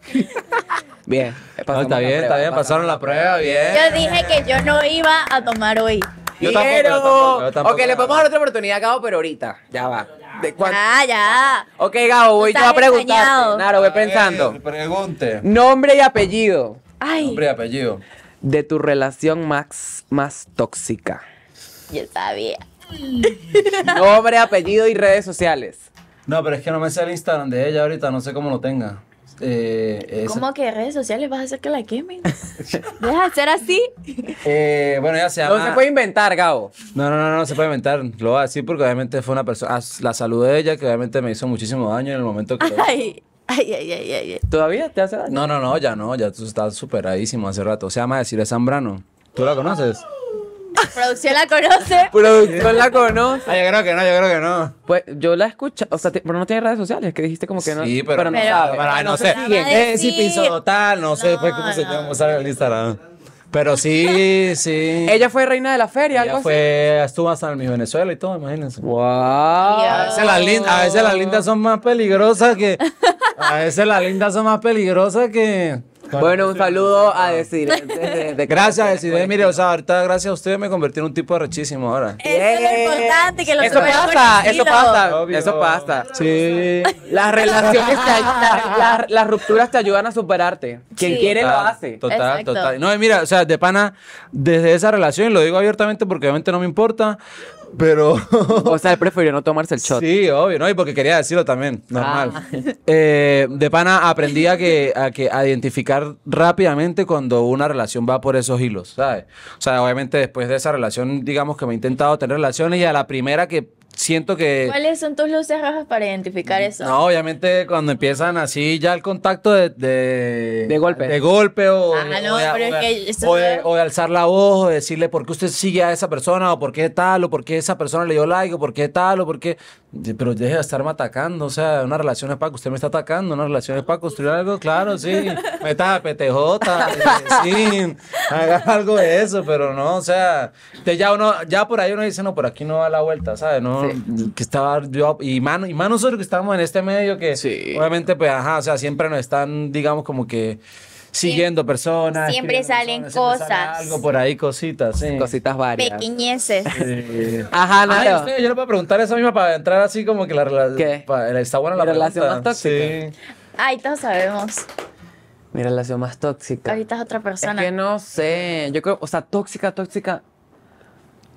Bien. está bien, está bien, pasaron la prueba, bien. Yo dije que yo no iba a tomar hoy. Yo tampoco, yo tampoco, ok, le podemos dar otra oportunidad, Gabo, pero ahorita. Ya va. ¿De ya, ya. Ok, Gabo, voy yo a preguntar. Claro, voy pensando. Eh, pregunte. Nombre y apellido. Ay. Nombre y apellido. De tu relación más, más tóxica. Yo sabía. Nombre, apellido y redes sociales. No, pero es que no me sé el Instagram de ella ahorita, no sé cómo lo tenga. Eh, ¿Cómo que redes sociales vas a hacer que la quemen? ¿Deja a ser así? Eh, bueno, ya se llama... No se puede inventar, Gabo. No, no, no, no, se puede inventar. Lo voy a decir porque obviamente fue una persona... La salud de ella que obviamente me hizo muchísimo daño en el momento que... Ay. Ay, ay, ay, ay, ¿Todavía te hace daño? No, no, no, ya no, ya tú estás superadísimo hace rato. Se llama Decirle Zambrano. ¿Tú la conoces? Producción la conoce. Producción la conoce. yo creo que no, yo creo que no. Pues yo la escucho, o sea, pero no tiene redes sociales, que dijiste como que no. Sí, pero- no sabe. no, sé. Eh, piso tal, no sé, pues cómo se llama, no el Instagram. Pero sí, sí. Ella fue reina de la feria, Ella algo fue, estuvo hasta en mi Venezuela y todo, imagínense. Wow. A veces, las lindas a veces las lindas son más peligrosas que. A veces las lindas son más peligrosas que. Bueno, un saludo a decir. gracias, decir, Mire, o sea, ahorita gracias a ustedes me convertí en un tipo rechísimo ahora. Eso es lo importante, que lo Eso pasa, eso pasa, eso pasa. Sí. Las relaciones, te, ayudan, las rupturas te ayudan a superarte. Quien quiere lo hace. Total, total. No, mira, o sea, de pana, desde esa relación, y lo digo abiertamente porque obviamente no me importa, pero. o sea, él prefirió no tomarse el shot. Sí, obvio, ¿no? Y porque quería decirlo también, normal. Ah. Eh, de pana aprendí a que, a que a identificar rápidamente cuando una relación va por esos hilos, ¿sabes? O sea, obviamente después de esa relación, digamos que me he intentado tener relaciones y a la primera que siento que... ¿Cuáles son tus luces rojas para identificar mm, eso? No, obviamente cuando empiezan así ya el contacto de... De, golpe. De golpe o, alzar la voz o decirle por qué usted sigue a esa persona o por qué tal o por qué esa persona le dio like o por qué tal o por qué... Pero deje de estarme atacando, o sea, una relación es para que usted me está atacando, una relación es para construir algo, claro, sí, meta a PTJ, eh, sí, haga algo de eso, pero no, o sea, ya uno, ya por ahí uno dice, no, por aquí no da la vuelta, ¿sabes? No, que estaba yo, y más y nosotros que estamos en este medio que, obviamente, pues, ajá, o sea, siempre nos están, digamos, como que siguiendo personas. Siempre salen cosas. algo por ahí, cositas, Cositas varias. Pequeñeces. Ajá, nada yo le a preguntar eso mismo para entrar así como que la relación. Está buena la, relación más tóxica. Sí. Ay, todos sabemos. Mi relación más tóxica. Ahorita es otra persona. Es que no sé. Yo creo, o sea, tóxica, tóxica.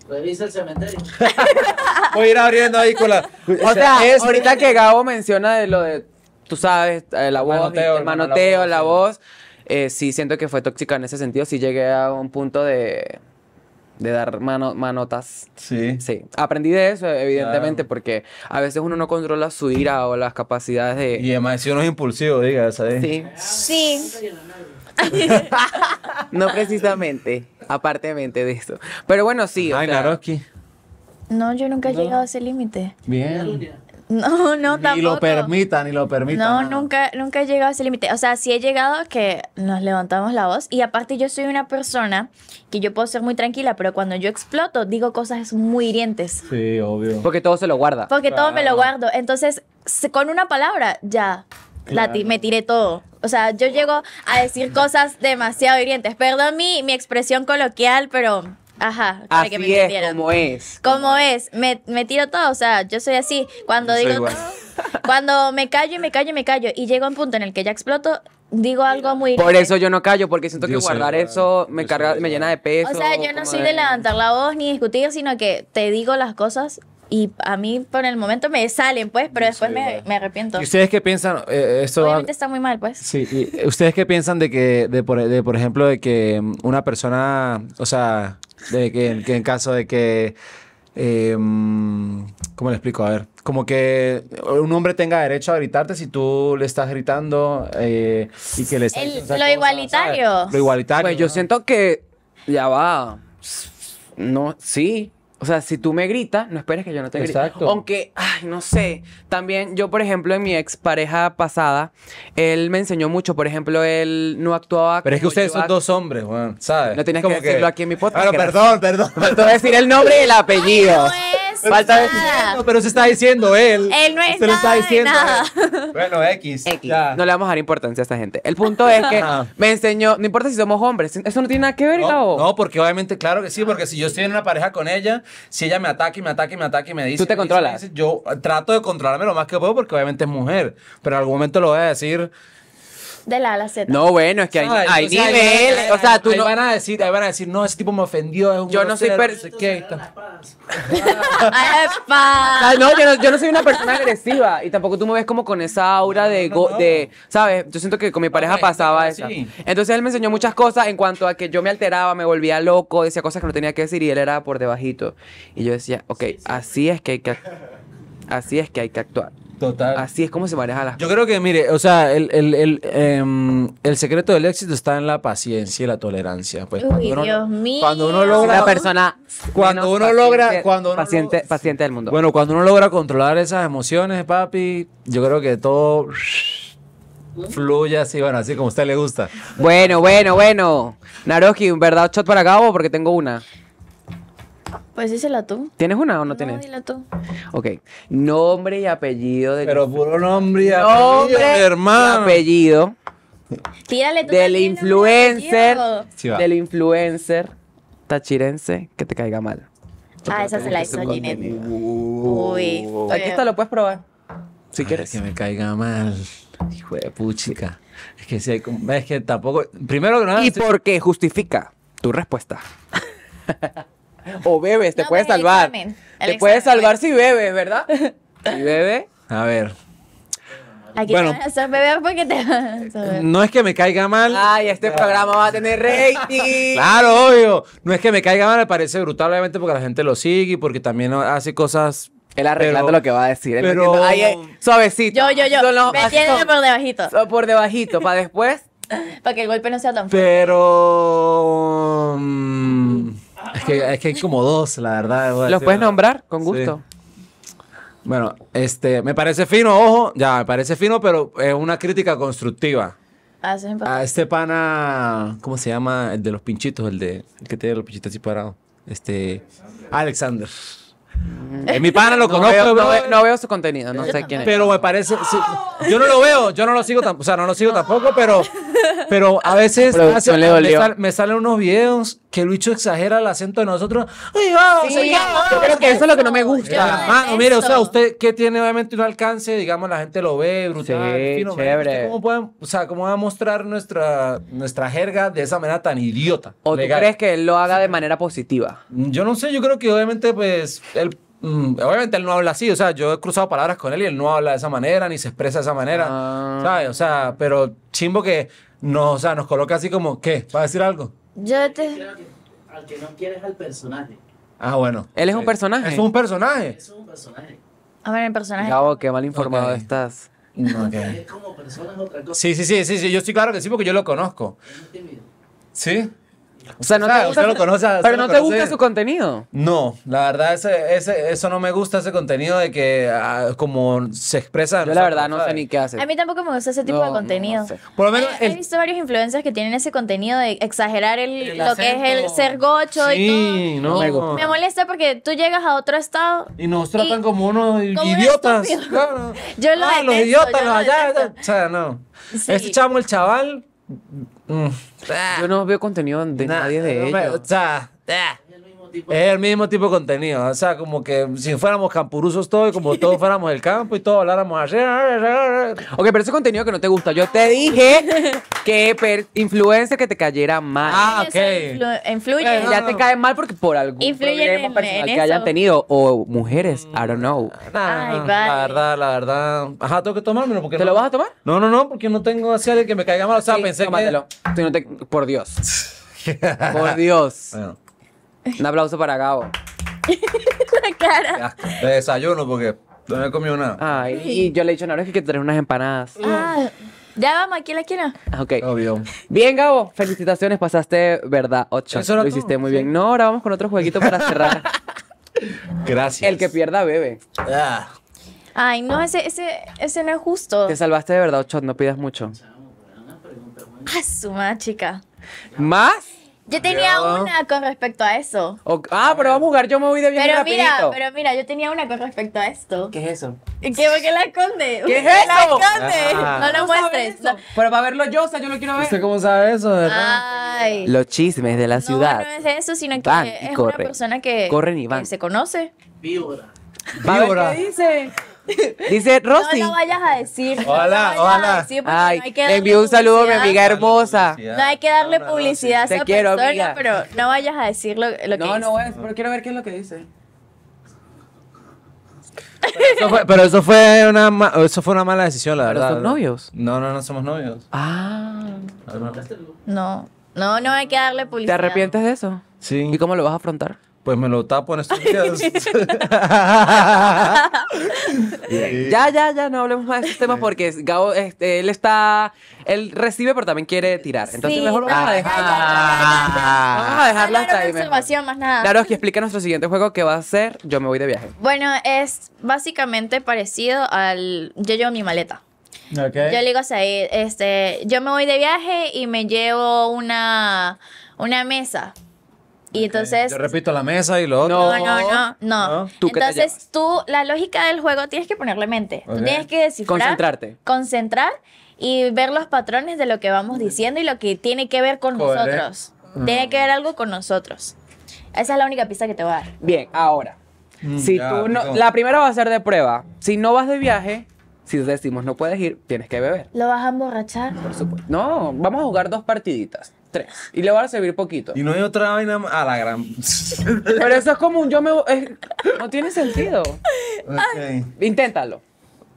Revisa el cementerio. Voy a ir abriendo ahí con la. O sea, ahorita que Gabo menciona de lo de, tú sabes, la voz, el manoteo, La voz eh, sí siento que fue tóxica en ese sentido. Sí llegué a un punto de, dar manotas. Sí. Aprendí de eso, evidentemente, porque a veces uno no controla su ira o las capacidades de. Y además, si uno es impulsivo, diga, ¿sabes? Sí. Sí. no precisamente, apartemente de eso. Pero bueno, sí. Ay, Naroski. No, yo nunca he llegado a ese límite. Bien. No, no, tampoco. Ni lo permita, ni lo permita. No, nunca, nunca he llegado a ese límite. O sea, sí he llegado a que nos levantamos la voz. Y aparte, yo soy una persona que yo puedo ser muy tranquila, pero cuando yo exploto, digo cosas muy hirientes. Sí, obvio. Porque todo se lo guarda. Porque todo me lo guardo. Entonces, con una palabra, ya. me tiré todo. O sea, yo llego a decir cosas demasiado hirientes. Perdón mi, mi expresión coloquial, pero Ajá, así que me es como es. Como es, me, tiro todo, o sea, yo soy así. Cuando digo todo, cuando me callo y me callo y me callo y llega un punto en el que ya exploto, digo algo muy... Por eso yo no callo, porque siento que guardar eso me, carga, me llena de peso. O sea, yo no soy de levantar la voz ni discutir, sino que te digo las cosas y a mí por el momento me salen, pues, pero después me, arrepiento. ustedes qué piensan? Eh, eh, esto Obviamente está muy mal, pues. Sí, y ¿ustedes qué piensan de que, por, ejemplo, de que una persona, o sea, de que, en caso de que... Em, ¿Cómo le explico? A ver, como que un hombre tenga derecho a gritarte si tú le estás gritando eh, y que le lo igualitario. lo igualitario. Pues yo siento que ya va. No, sí, o sea, si tú me gritas, no esperes que yo no te grite. Aunque, ay, no sé. También yo, por ejemplo, en mi ex pareja pasada, él me enseñó mucho. Por ejemplo, él no actuaba. Pero es que ustedes son dos hombres, weón. ¿Sabes? No tienes que decirlo aquí en mi podcast. Claro, perdón, perdón, voy a decir el nombre y el apellido. Falta No, pero se está diciendo él. Él no es se lo está diciendo. Bueno, X. No le vamos a dar importancia a esta gente. El punto es que me enseñó, no importa si somos hombres, eso no tiene nada que ver, No, no, porque obviamente, claro que sí, porque si yo estoy en una pareja con ella, si ella me ataca y me ataca y me ataca y me dice. Tú te controlas. yo trato de controlarme lo más que puedo porque obviamente es mujer, pero en algún momento lo voy a decir de la A No, bueno, es que hay, o sea, tú ahí van a decir, no, ese tipo me ofendió. yo no soy persona. no, yo no, yo no soy una persona agresiva y tampoco tú me ves como con esa aura de, de ¿sabes? Yo siento que con mi pareja pasaba eso. Entonces él me enseñó muchas cosas en cuanto a que yo me alteraba, me volvía loco, decía cosas que no tenía que decir y él era por debajito. Y yo decía, ok, así es que hay que así es que hay que actuar. Total. Así es como se maneja la... Yo creo que, mire, o sea, el, el, el, em, el secreto del éxito está en la paciencia y la tolerancia. Pues, Uy, cuando uno, Dios mío. Cuando uno logra... una persona... Cuando uno logra... Cuando paciente, paciente del mundo. Bueno, cuando uno logra controlar esas emociones, papi, yo creo que todo fluya así, bueno, así como a usted le gusta. Bueno, bueno, bueno. Naroski, ¿un verdad shot para Gabo? Porque tengo una. Pues dísela tú. ¿Tienes una o no, tienes? No, el tú. Ok. Nombre y apellido de. Pero puro nombre y apellido, nombre hermano. apellido. Tírale tú Del influencer. del influencer tachirense que te caiga mal. Ah, esa se la hizo Ginette. Uy. Aquí está, lo puedes probar. Si quieres. Que me caiga mal. Hijo de puchica. Es que si que tampoco. Primero que nada. ¿Y porque Justifica tu respuesta. O bebes, te puede puedes salvar. te puedes salvar pues. si bebes, ¿verdad? Si bebes, a ver. Aquí bueno, porque te No es que me caiga mal. Ay, este programa va a tener rating. claro, obvio. No es que me caiga mal, me parece brutal, obviamente, porque la gente lo sigue y porque también hace cosas él arreglando lo que va a decir. pero... Eh, suavecito. Yo, yo, yo. me tiene por debajito. por debajito, para después. para que el golpe no sea tan fuerte. Pero... Mm, es que, hay como dos, la verdad. ¿Los puedes nombrar? Con gusto. Bueno, este, me parece fino, ojo, ya, me parece fino, pero es una crítica constructiva. Ah, a este pana, ¿cómo se llama? El de los pinchitos, el de, el que tiene los pinchitos así parados. Este, Alexander. Mm. En mi pana lo conozco. Veo, no, veo, su contenido, no sé quién es. Pero me parece, yo no lo veo, yo no lo sigo, o sea, no lo sigo tampoco, pero pero a ah, veces me, salen unos videos que Lucho exagera el acento de nosotros. ¡Ay, vamos! creo que eso es lo que no me gusta. Mano, mire, o sea, usted que tiene obviamente un alcance, digamos, la gente lo ve, brutal, chévere. o sea, ¿Cómo va a mostrar nuestra, nuestra jerga de esa manera tan idiota? ¿O tú crees que él lo haga de manera positiva? Mm, yo no sé, yo creo que obviamente, pues, él mm, obviamente él no habla así, o sea, yo he cruzado palabras con él y él no habla de esa manera, ni se expresa de esa manera, ah. ¿sabes? O sea, pero chimbo que no, o sea, nos coloca así como, ¿qué? ¿Para decir algo? Yo te... Al que no quieres al personaje. Ah, bueno. Él es un eh, personaje. Es un personaje. Es un personaje. A ver, el personaje. Gabo, qué mal informado estás. No, mm, Es como persona es otra cosa. Sí, sí, sí, sí, sí, yo estoy claro que sí porque yo lo conozco. Es muy tímido. ¿Sí? O sea, no te ah, gusta. pero no te gusta su contenido. No, la verdad, ese, eso no me gusta, ese contenido de que ah, como se expresa. Yo, la verdad, no sé ni qué hace. A mí tampoco me gusta ese tipo de contenido. Por lo menos. He, visto varios influencers que tienen ese contenido de exagerar el, lo que es el ser gocho y todo. me, molesta porque tú llegas a otro estado. Y nos tratan como unos idiotas. claro. Yo ah, los idiotas, allá. O sea, no. Este el chaval yo no veo contenido de nadie de ellos. Es el mismo tipo de contenido. O sea, como que si fuéramos campuruzos todos, como todos fuéramos del campo y todos habláramos así. Ok, pero ese contenido que no te gusta. Yo te dije que influencia que te cayera mal. Ah, ok. influye. Eh, ya te cae mal porque por algún problema personal que hayan tenido. O mujeres, I don't know. Ay, La verdad, la verdad. Ajá, tengo que tomármelo porque. ¿Te lo vas a tomar? No, no, no, porque no tengo así alguien que me caiga mal. O sea, pensé que. Tómatelo. Por Dios. Por Dios. Un aplauso para Gabo. la cara. desayuno, porque no he comido nada. Ay, y yo le he dicho, no, es que tener unas empanadas. Ah, ya vamos, aquí la quiero ah, Ok. Obvio. Bien, Gabo. Felicitaciones, pasaste, ¿verdad? ocho. Lo hiciste muy bien. No, ahora vamos con otro jueguito para cerrar. Gracias. El que pierda bebe. Ah. Ay, no, ese, ese, ese no es justo. Te salvaste de verdad, ocho. no pidas mucho. Ah, su chica. ¿Más? Yo tenía una con respecto a eso. ah, pero vamos a jugar, yo me voy de bien pero Mira, pero mira, yo tenía una con respecto a esto. ¿Qué es eso? ¿Qué, por qué la esconde? ¿Qué es eso? La esconde. Ah. no lo muestres. Pero Pero para verlo yo, o sea, yo lo quiero ver. ¿Usted cómo sabe eso? Ay. Los chismes de la ciudad. No, es eso, sino que van es una persona que, Corren y van. se conoce. Víbora. Víbora. ¿Qué dice? Dice Rosy. No vayas a decir. hola hola ojalá. Ay, le envío un saludo a mi amiga hermosa. No hay que darle publicidad a esa te quiero, amiga. pero no vayas a decir lo, que dice No, no es, pero quiero ver qué es lo que dice. Pero eso, fue, una eso fue una mala decisión, la verdad. son novios? No, no, no somos novios. Ah. No, no, no hay que darle publicidad. ¿Te arrepientes de eso? Sí. ¿Y cómo lo vas a afrontar? pues me lo tapo en estos días. ya, ya, ya, no hablemos más de estos temas porque Gabo, este, él está, él recibe pero también quiere tirar. Entonces mejor lo vamos a dejar. Vamos a dejarlo hasta ahí. más nada. Claro, es que explica nuestro siguiente juego que va a ser Yo me voy de viaje. Bueno, es básicamente parecido al yo llevo mi maleta. Yo le digo así este, yo me voy de viaje y me llevo una, una mesa y entonces... Yo repito la mesa y lo otro. No, no, no, no. ¿Tú entonces tú, la lógica del juego tienes que ponerle mente. Tú tienes que descifrar. Concentrarte. Concentrar y ver los patrones de lo que vamos diciendo y lo que tiene que ver con nosotros. Mm. Tiene que ver algo con nosotros. Esa es la única pista que te va a dar. Bien, ahora. Mm, si tú La primera va a ser de prueba. Si no vas de viaje, si decimos no puedes ir, tienes que beber. ¿Lo vas a emborrachar? Por supuesto. No, vamos a jugar dos partiditas tres. Y le van a servir poquito. Y no hay otra vaina a la gran. Pero eso es como un yo me. no tiene sentido. Inténtalo.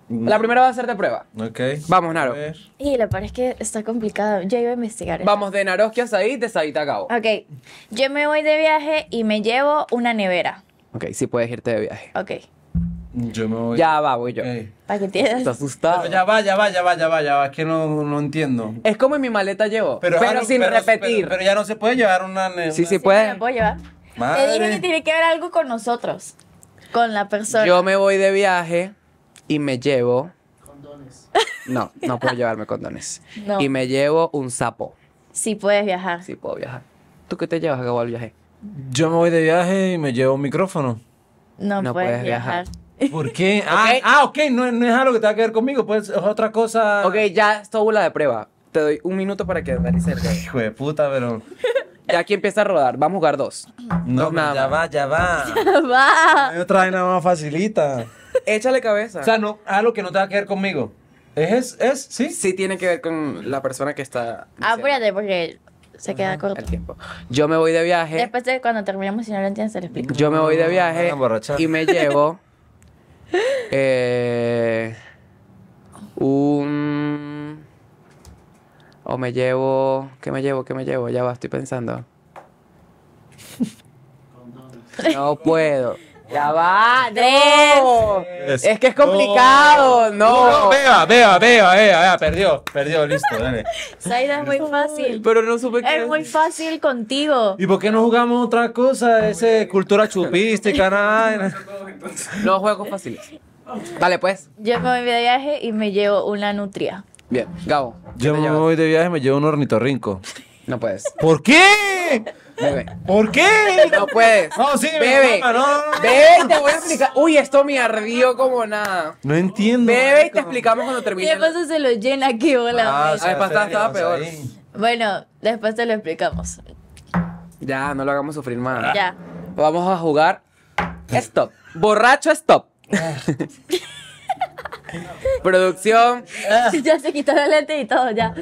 Mm. La primera va a ser de prueba. Ok. Vamos, Naro. Y la parece es que está complicado. Yo iba a investigar. Vamos de Naroski a Said, de Said a Gabo. Ok. Yo me voy de viaje y me llevo una nevera. Ok, sí puedes irte de viaje. Ok. Yo me voy. Ya va, voy yo. ¿Para qué tienes? Está asustado. ya va, ya va, ya va, ya va, ya va. Es que no, entiendo. Es como en mi maleta llevo, pero, sin repetir. Pero, ya no se puede llevar una. Sí, sí, puede. puedo llevar. Te dije que tiene que ver algo con nosotros, con la persona. Yo me voy de viaje y me llevo. Condones. No, no puedo llevarme condones. Y me llevo un sapo. Sí puedes viajar. Sí puedo viajar. ¿Tú qué te llevas, cabo al viaje? Yo me voy de viaje y me llevo un micrófono. No, puedes, viajar. ¿Por qué? Ah, ah, Ok. no, es algo que tenga que ver conmigo, pues es otra cosa. Ok, ya es una de prueba. Te doy un minuto para que analices el Hijo de puta, pero. Ya aquí empieza a rodar. Vamos a jugar dos. No, nada ya va, ya va. Va. Hay otra vaina más facilita. Échale cabeza. O sea, no, algo que no tenga que ver conmigo. ¿Es, es, es? sí? sí tiene que ver con la persona que está. Ah, apúrate porque se queda corto. el tiempo. Yo me voy de viaje. Después de cuando terminamos, si no lo entiendes, se lo explico. Yo me voy de viaje y me llevo eh, un... O me llevo... ¿Qué me llevo? ¿Qué me llevo? Ya va, estoy pensando. No puedo. Ya va, tres. Es que es complicado, no. Vea, vea, vea, vea, perdió, perdió, listo, dale. es muy fácil. Pero no supe que. Es muy fácil contigo. ¿Y por qué no jugamos otra cosa? Ese cultura chupística, nada. No juego fácil. Dale, pues. Yo me voy de viaje y me llevo una nutria. Bien, Gabo. Yo me voy de viaje y me llevo un ornitorrinco. No puedes. ¿Por qué? Bebe. ¿Por qué? No puedes. No, sí, bebe. Bebe y te voy a explicar. Uy, esto me ardió como nada. No entiendo. Bebe y te explicamos cuando termine. ¿Qué pasa? Se lo llena aquí, hola. Ah, Después estaba peor. Bueno, después te lo explicamos. Ya, no lo hagamos sufrir más. Ya. Vamos a jugar. Stop. Borracho, stop. Producción. ya se quitó la lente y todo, ya.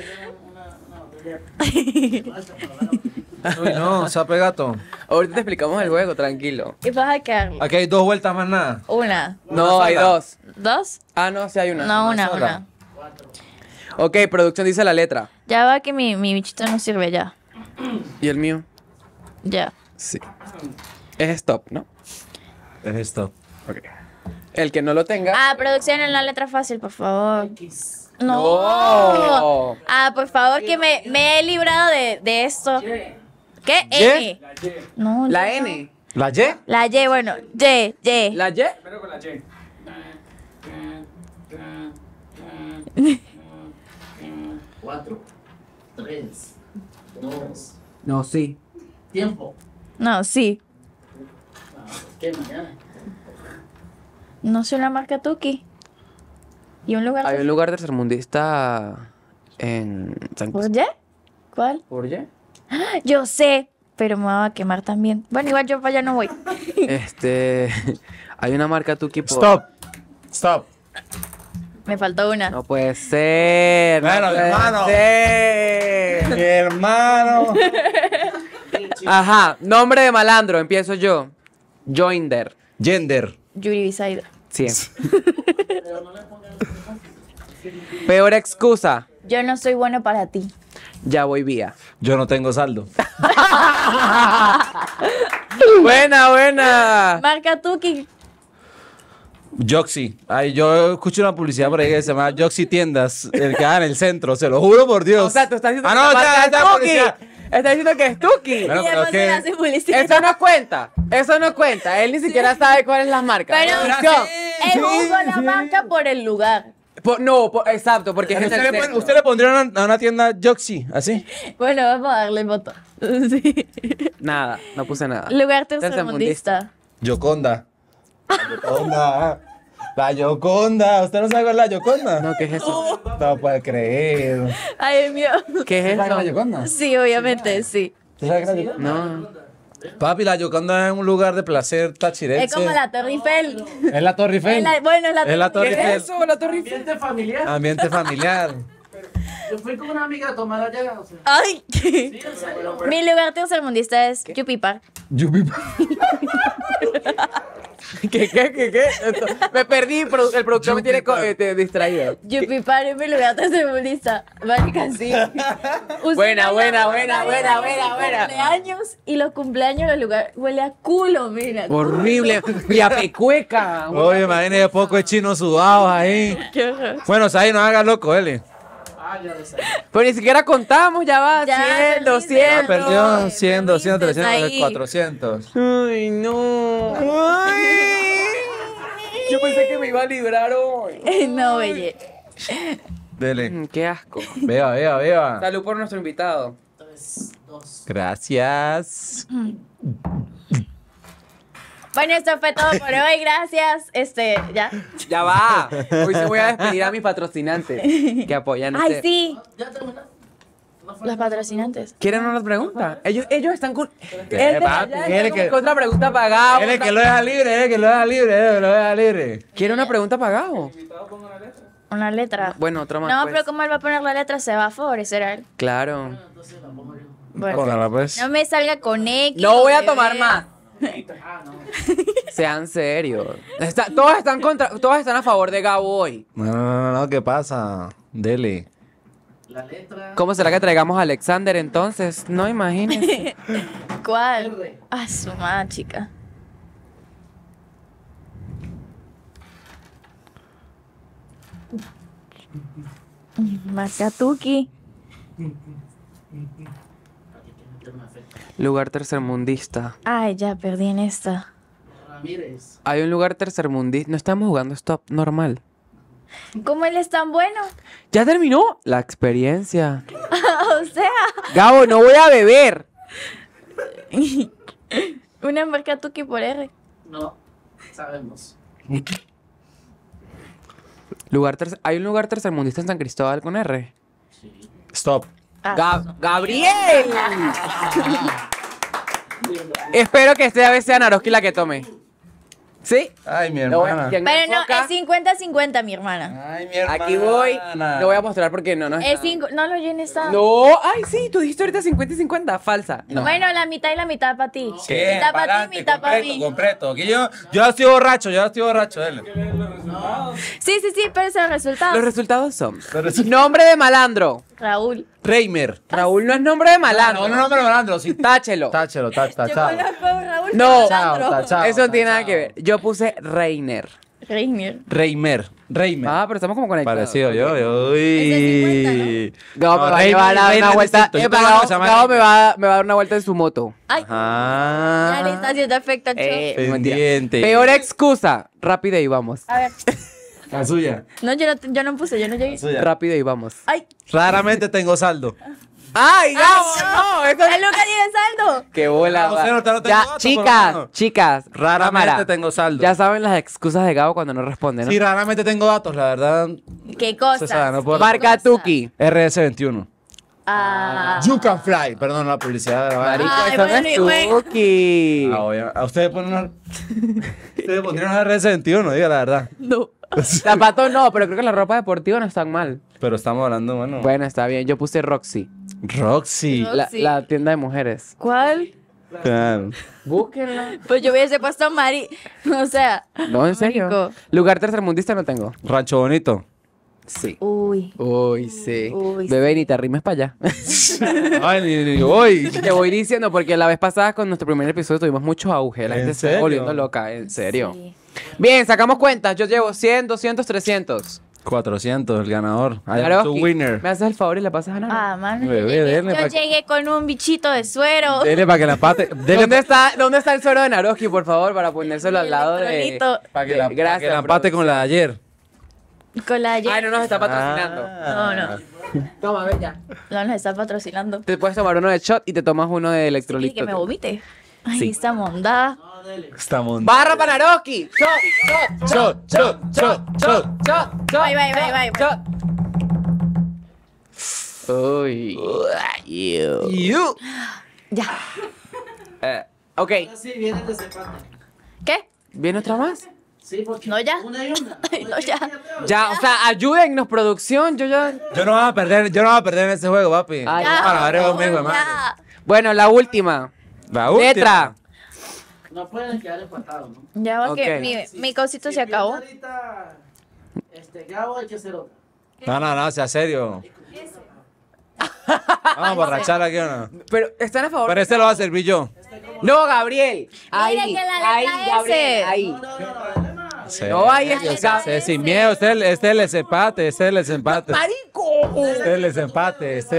Uy, no, ha pegado. Ahorita te explicamos el juego, tranquilo. qué pasa, Aquí hay dos vueltas más nada. Una. No, hay dos. ¿Dos? Ah, no, sí hay una. No, una, una. Ok, producción dice la letra. Ya va que mi, mi bichito no sirve ya. ¿Y el mío? Ya. Sí. Es stop, ¿no? Es stop. Ok. El que no lo tenga. Ah, producción en la letra fácil, por favor. No. Ah, por favor, que me, he librado de, esto. ¿Qué? ¿Y? La Y. No, La N. ¿La Y? La Y, bueno. Y, Y. ¿La Y? Pero con la Y. Cuatro, tres, dos. No, sí. Tiempo. No, sí. ¿Qué mañana? No sé la marca Tuki. ¿Y un lugar? Hay un lugar tercermundista en San ¿Por qué? Y? ¿Cuál? ¿Por Y? yo sé, pero me va a quemar también. Bueno, igual yo para allá no voy. Este, hay una marca tu que Stop, stop. Me faltó una. No puede ser. bueno, hermano. Mi hermano. Ajá, nombre de malandro, empiezo yo. Joinder. Gender. Yuri Bisaida. Sí. Peor excusa. Yo no soy bueno para ti ya voy vía. Yo no tengo saldo. buena, buena. Marca Tuki. Joxi, yo escuché una publicidad por ahí que se llama Joxy Tiendas, el que da en el centro, se lo juro por Dios. O sea, tú estás diciendo ah, no, que está, Está diciendo que es Tuki. que... Eso no cuenta. Eso no cuenta. Él ni siquiera sabe cuáles las marcas. Pero él buscó la marca por el lugar no, exacto, porque es usted, le, usted le pondría a una, tienda Joxy, así. Bueno, vamos a darle el voto. Sí. Nada, no puse nada. Lugar tercermundista. Yoconda. La Yoconda. Ah. La Yoconda. ¿Usted no sabe la Yoconda? No, ¿qué es eso? No puede creer. Ay, Dios mío. ¿Qué es eso? sabe la Yoconda? Sí, obviamente, sí. sabe la Yoconda? No. Papi, la yo cuando es un lugar de placer tachirense. Es como la Torre Eiffel. Es la Torre Eiffel. bueno, es la, Torre Es la Torre Eiffel. Ambiente familiar. Ambiente familiar. Yo fui con una amiga a tomar allá. O Ay, sí, Mi lugar es ¿Qué? Yupipar. Yupipar. ¿Qué, qué, qué, qué? me perdí, el productor me tiene este, distraído. Yupipar es mi lugar tercermundista. Marica, sí. buena, buena, buena, buena, buena, buena. Cumpleaños y los cumpleaños del lugar huele a culo, mira. Horrible. Y a pecueca. Oye, imagínese poco de chinos sudados ahí. Bueno, o Bueno, ahí no hagas loco, Eli. Ah, ya Pero ni siquiera contamos, ya va. 100, 200. Ya perdió 100, 200, 300, 400. Ay, no. Yo pensé que me iba a librar hoy. no, belle. Dele. Mm, qué asco. Vea, vea, vea. Salud por nuestro invitado. Entonces, dos. Gracias. Bueno, esto fue todo por hoy. Gracias. Este, ya. Ya va. Hoy se voy a despedir a mis patrocinantes que apoyan. Ay, este- sí. ¿Ya Los patrocinantes. ¿Quieren una pregunta? Ellos, ellos están con. Él que... otra pregunta pagada. Él que lo deja libre, ¿Quieren que lo deja libre, que lo deja libre. ¿Quiere una pregunta pagada? Una letra. Bueno, otra más. No, pues. pero como él va a poner la letra, se va a favorecer a él. Claro. Bueno, pues. No me salga con X. No voy a tomar más. Ah, Sean serios. Está, todos, están contra, todos están a favor de Gaboy. No, no, no, ¿qué pasa? Dele. ¿Cómo será que traigamos a Alexander entonces? No imagínense. ¿Cuál? A ah, su madre, chica. Masatuki Lugar tercermundista. Ay, ya perdí en esta. Ramírez. Hay un lugar tercermundista. No estamos jugando stop normal. ¿Cómo él es tan bueno? ¿Ya terminó? La experiencia. o sea. Gabo, no voy a beber. Una marca Tuki por R. No, sabemos. Lugar Hay un lugar tercermundista en San Cristóbal con R. Sí. Stop. Ah, ¡Gabriel! Espero que esta vez sea Naroski la que tome. ¿Sí? Ay, mi hermana. Pero no, es 50-50, mi hermana. Ay, mi hermana. Aquí voy. Lo voy a mostrar porque no, no no lo llenes a... No, ay, sí, tú dijiste ahorita 50 50. Falsa. Bueno, la mitad y la mitad para ti. ¿Qué? Mitad para ti, mitad para mí. Completo. Que yo, yo estoy borracho, yo estoy borracho. resultados? Sí, sí, sí, pero es el Los resultados son. Los resultados. Nombre de malandro. Raúl. Reimer. Ah, Raúl no es nombre de malandro. No, no es nombre de malandro, sí. Táchelo. Táchelo, táchelo. No, Eso no tiene nada que ver. Yo puse Reiner. Reiner. Reimer. Reimer. Ah, pero estamos como conectados. Parecido yo, yo. Uy. No, ahí va a dar una vuelta. me va, me va a dar una vuelta en su moto. Ay. Ah. Ya le está haciendo efecto eh, Pendiente. Peor excusa. Rápido y vamos. A ver. La suya. No, yo no, yo no puse, yo no llegué. Rápido y vamos. Raramente tengo saldo. ¡Ay, ya! ¡No! ¡Es lo que tiene saldo! ¡Qué bola! ya, chicas, chicas. Raramente tengo saldo. Ya saben las excusas de Gabo cuando no responden ¿no? Sí, raramente tengo datos, la verdad. ¿Qué cosa. Marca Tuki. RS21. Ah. You can fly. Perdón, la publicidad de la Marico, es Tuki. Ah, a ustedes ponen ustedes pondrían una RS21, diga la verdad. No. Zapatos no, pero creo que la ropa deportiva no tan mal. Pero estamos hablando, bueno. Bueno, está bien. Yo puse Roxy. Roxy. La, tienda de mujeres. ¿Cuál? Claro. Búsquenla. Pues yo hubiese puesto Mari. O sea. No, en serio. Lugar tercermundista no tengo. Rancho Bonito. Sí. Uy. Uy, sí. Bebé, ni te arrimes para allá. Ay, ni, voy. Te voy diciendo, porque la vez pasada con nuestro primer episodio tuvimos muchos auge. La gente se volviendo loca, en serio. Bien, sacamos cuentas. Yo llevo 100, 200, 300. 400, el ganador. ¿Me haces el favor y la pasas a Nara? Ah, Yo llegué con un bichito de suero. Dele para que la pate. Dele ¿Dónde está, ¿Dónde está el suero de Naroski, por favor, para ponérselo al lado de... para que la, empate con la pate con la de ayer. Con la Ay, ah, no nos está ah. patrocinando. No, no. Toma, bella. No nos está patrocinando. Te puedes tomar uno de shot y te tomas uno de Sí, electrolito. que me vomite. Ay, está Estamos. Barra para chop chop chop chop chop chop Bye, bye, bye, bye. Uy. Ya. Eh, ok. ¿Qué? ¿Viene otra más? Sí, porque no ya. Una y una. no ya. Ya, o sea, ayúdennos, producción. Yo ya. Yo no voy a perder, yo no voy a perder en ese juego, papi. para, Bueno, la última. La última. Letra. No pueden quedar empatados, ¿no? Ya va que mi, cosito se acabó. Ahorita, este, Gabo, hay que otra. No, no, no, sea serio. Vamos a borrachar aquí o no. Pero están a favor. Pero este lo va a servir yo. Este, no, Gabriel. Ahí, que la ahí, ahí. No, no, ahí este sin miedo, este, este es el desempate, este es el desempate. ¡Marico! Este es el este es el desempate, oh. este es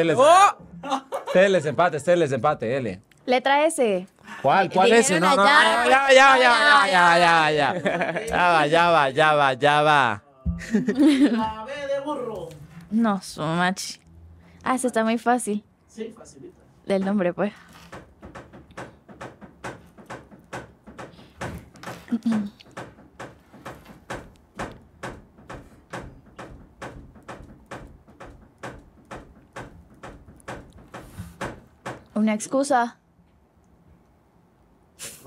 el desempate, este es el desempate, L. Letra S. ¿Cuál? ¿Cuál es? No, no, ya, ya, ya, ya, ya, ya, ya. Ya va, ya va, ya va, ya va. La B de burro. No, machi. Ah, eso está muy fácil. Sí, facilita. Del nombre, pues. Una excusa.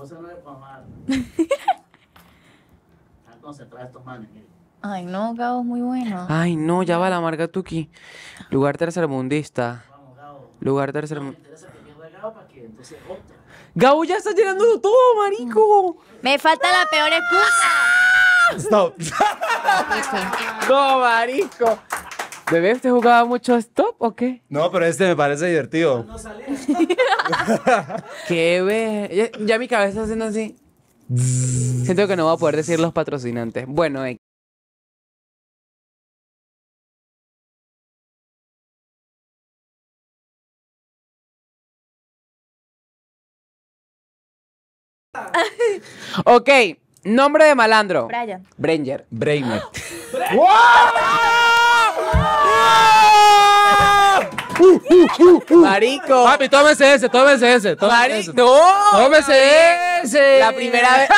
Ay, no, Gabo, es muy bueno. Ay, no, ya va la marca Tuki. Lugar tercermundista. Vamos, Gabo. Lugar tercermundista. Gabo ya está llenando todo, marico. Me falta la peor excusa. Ah, stop. no, marico. ¿Bebé, usted jugaba mucho stop o qué? No, pero este me parece divertido. Ah, no sale. qué ve. Ya, mi cabeza haciendo así. Siento que no voy a poder decir los patrocinantes. Bueno, eh. ok, nombre de malandro. Brian. Brenger. Brainer. Marico. Papi, tómese ese, tómese ese. Tómese ese. Tómese ese. La primera vez.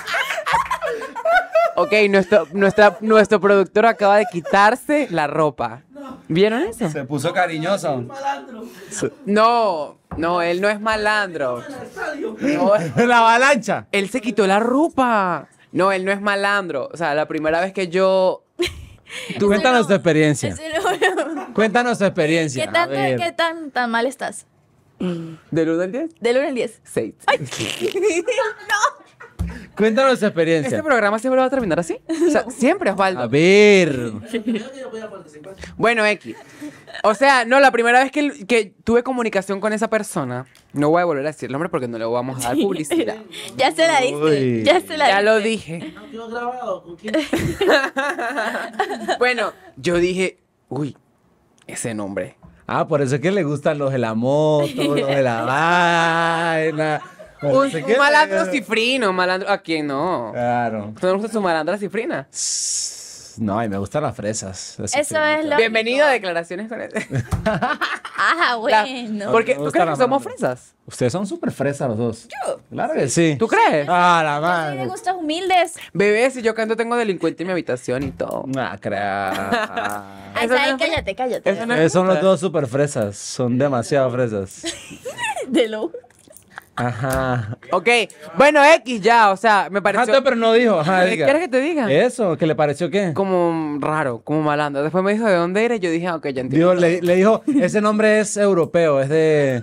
ok, nuestro, nuestro productor acaba de quitarse la ropa. ¿Vieron eso? Se puso cariñoso. No, no, él no es malandro. la avalancha. Él se quitó la ropa. No, él no es malandro. O sea, la primera vez que yo Tú cuéntanos tu experiencia. Cuéntanos tu experiencia. ¿Qué, tanto, ¿qué tan, tan mal estás? ¿Del 1 al 10? Del 1 al 10. 6. ¡No! Cuéntanos tu experiencia. ¿Este programa siempre va a terminar así? O sea, siempre, Osvaldo. A ver. bueno, X. O sea, no, la primera vez que, que tuve comunicación con esa persona, no voy a volver a decir el nombre porque no le vamos a dar publicidad. ya se la dije. Ya se la dije. Ya lo dije. No quedó grabado. ¿Con quién? bueno, yo dije, uy, ese nombre. Ah, por eso es que le gustan los de la moto, los de la vaina. Un, malandro cifrino, malandro. ¿A quién no? Claro. ¿Tú no gusta su malandra cifrina? No, y me gustan las fresas. Eso es lo Bienvenido a Declaraciones con Ah, bueno. Porque tú crees que somos fresas. Ustedes son súper fresas los dos. Yo. Claro que sí. ¿Tú crees? Ah, la madre. me gustas humildes. Bebé, si yo canto tengo delincuente en mi habitación y todo. Ah, crea. Ay, cállate, cállate. son los dos súper fresas. Son demasiado fresas. de lo. Ajá. Ok, bueno, X ya, o sea, me pareció. pero no dijo. ¿Qué quieres que te diga? Eso, ¿que le pareció qué? Como raro, como malandro. Después me dijo de dónde eres, yo dije, ah, ok, ya entiendo. le, dijo, ese nombre es europeo, es de,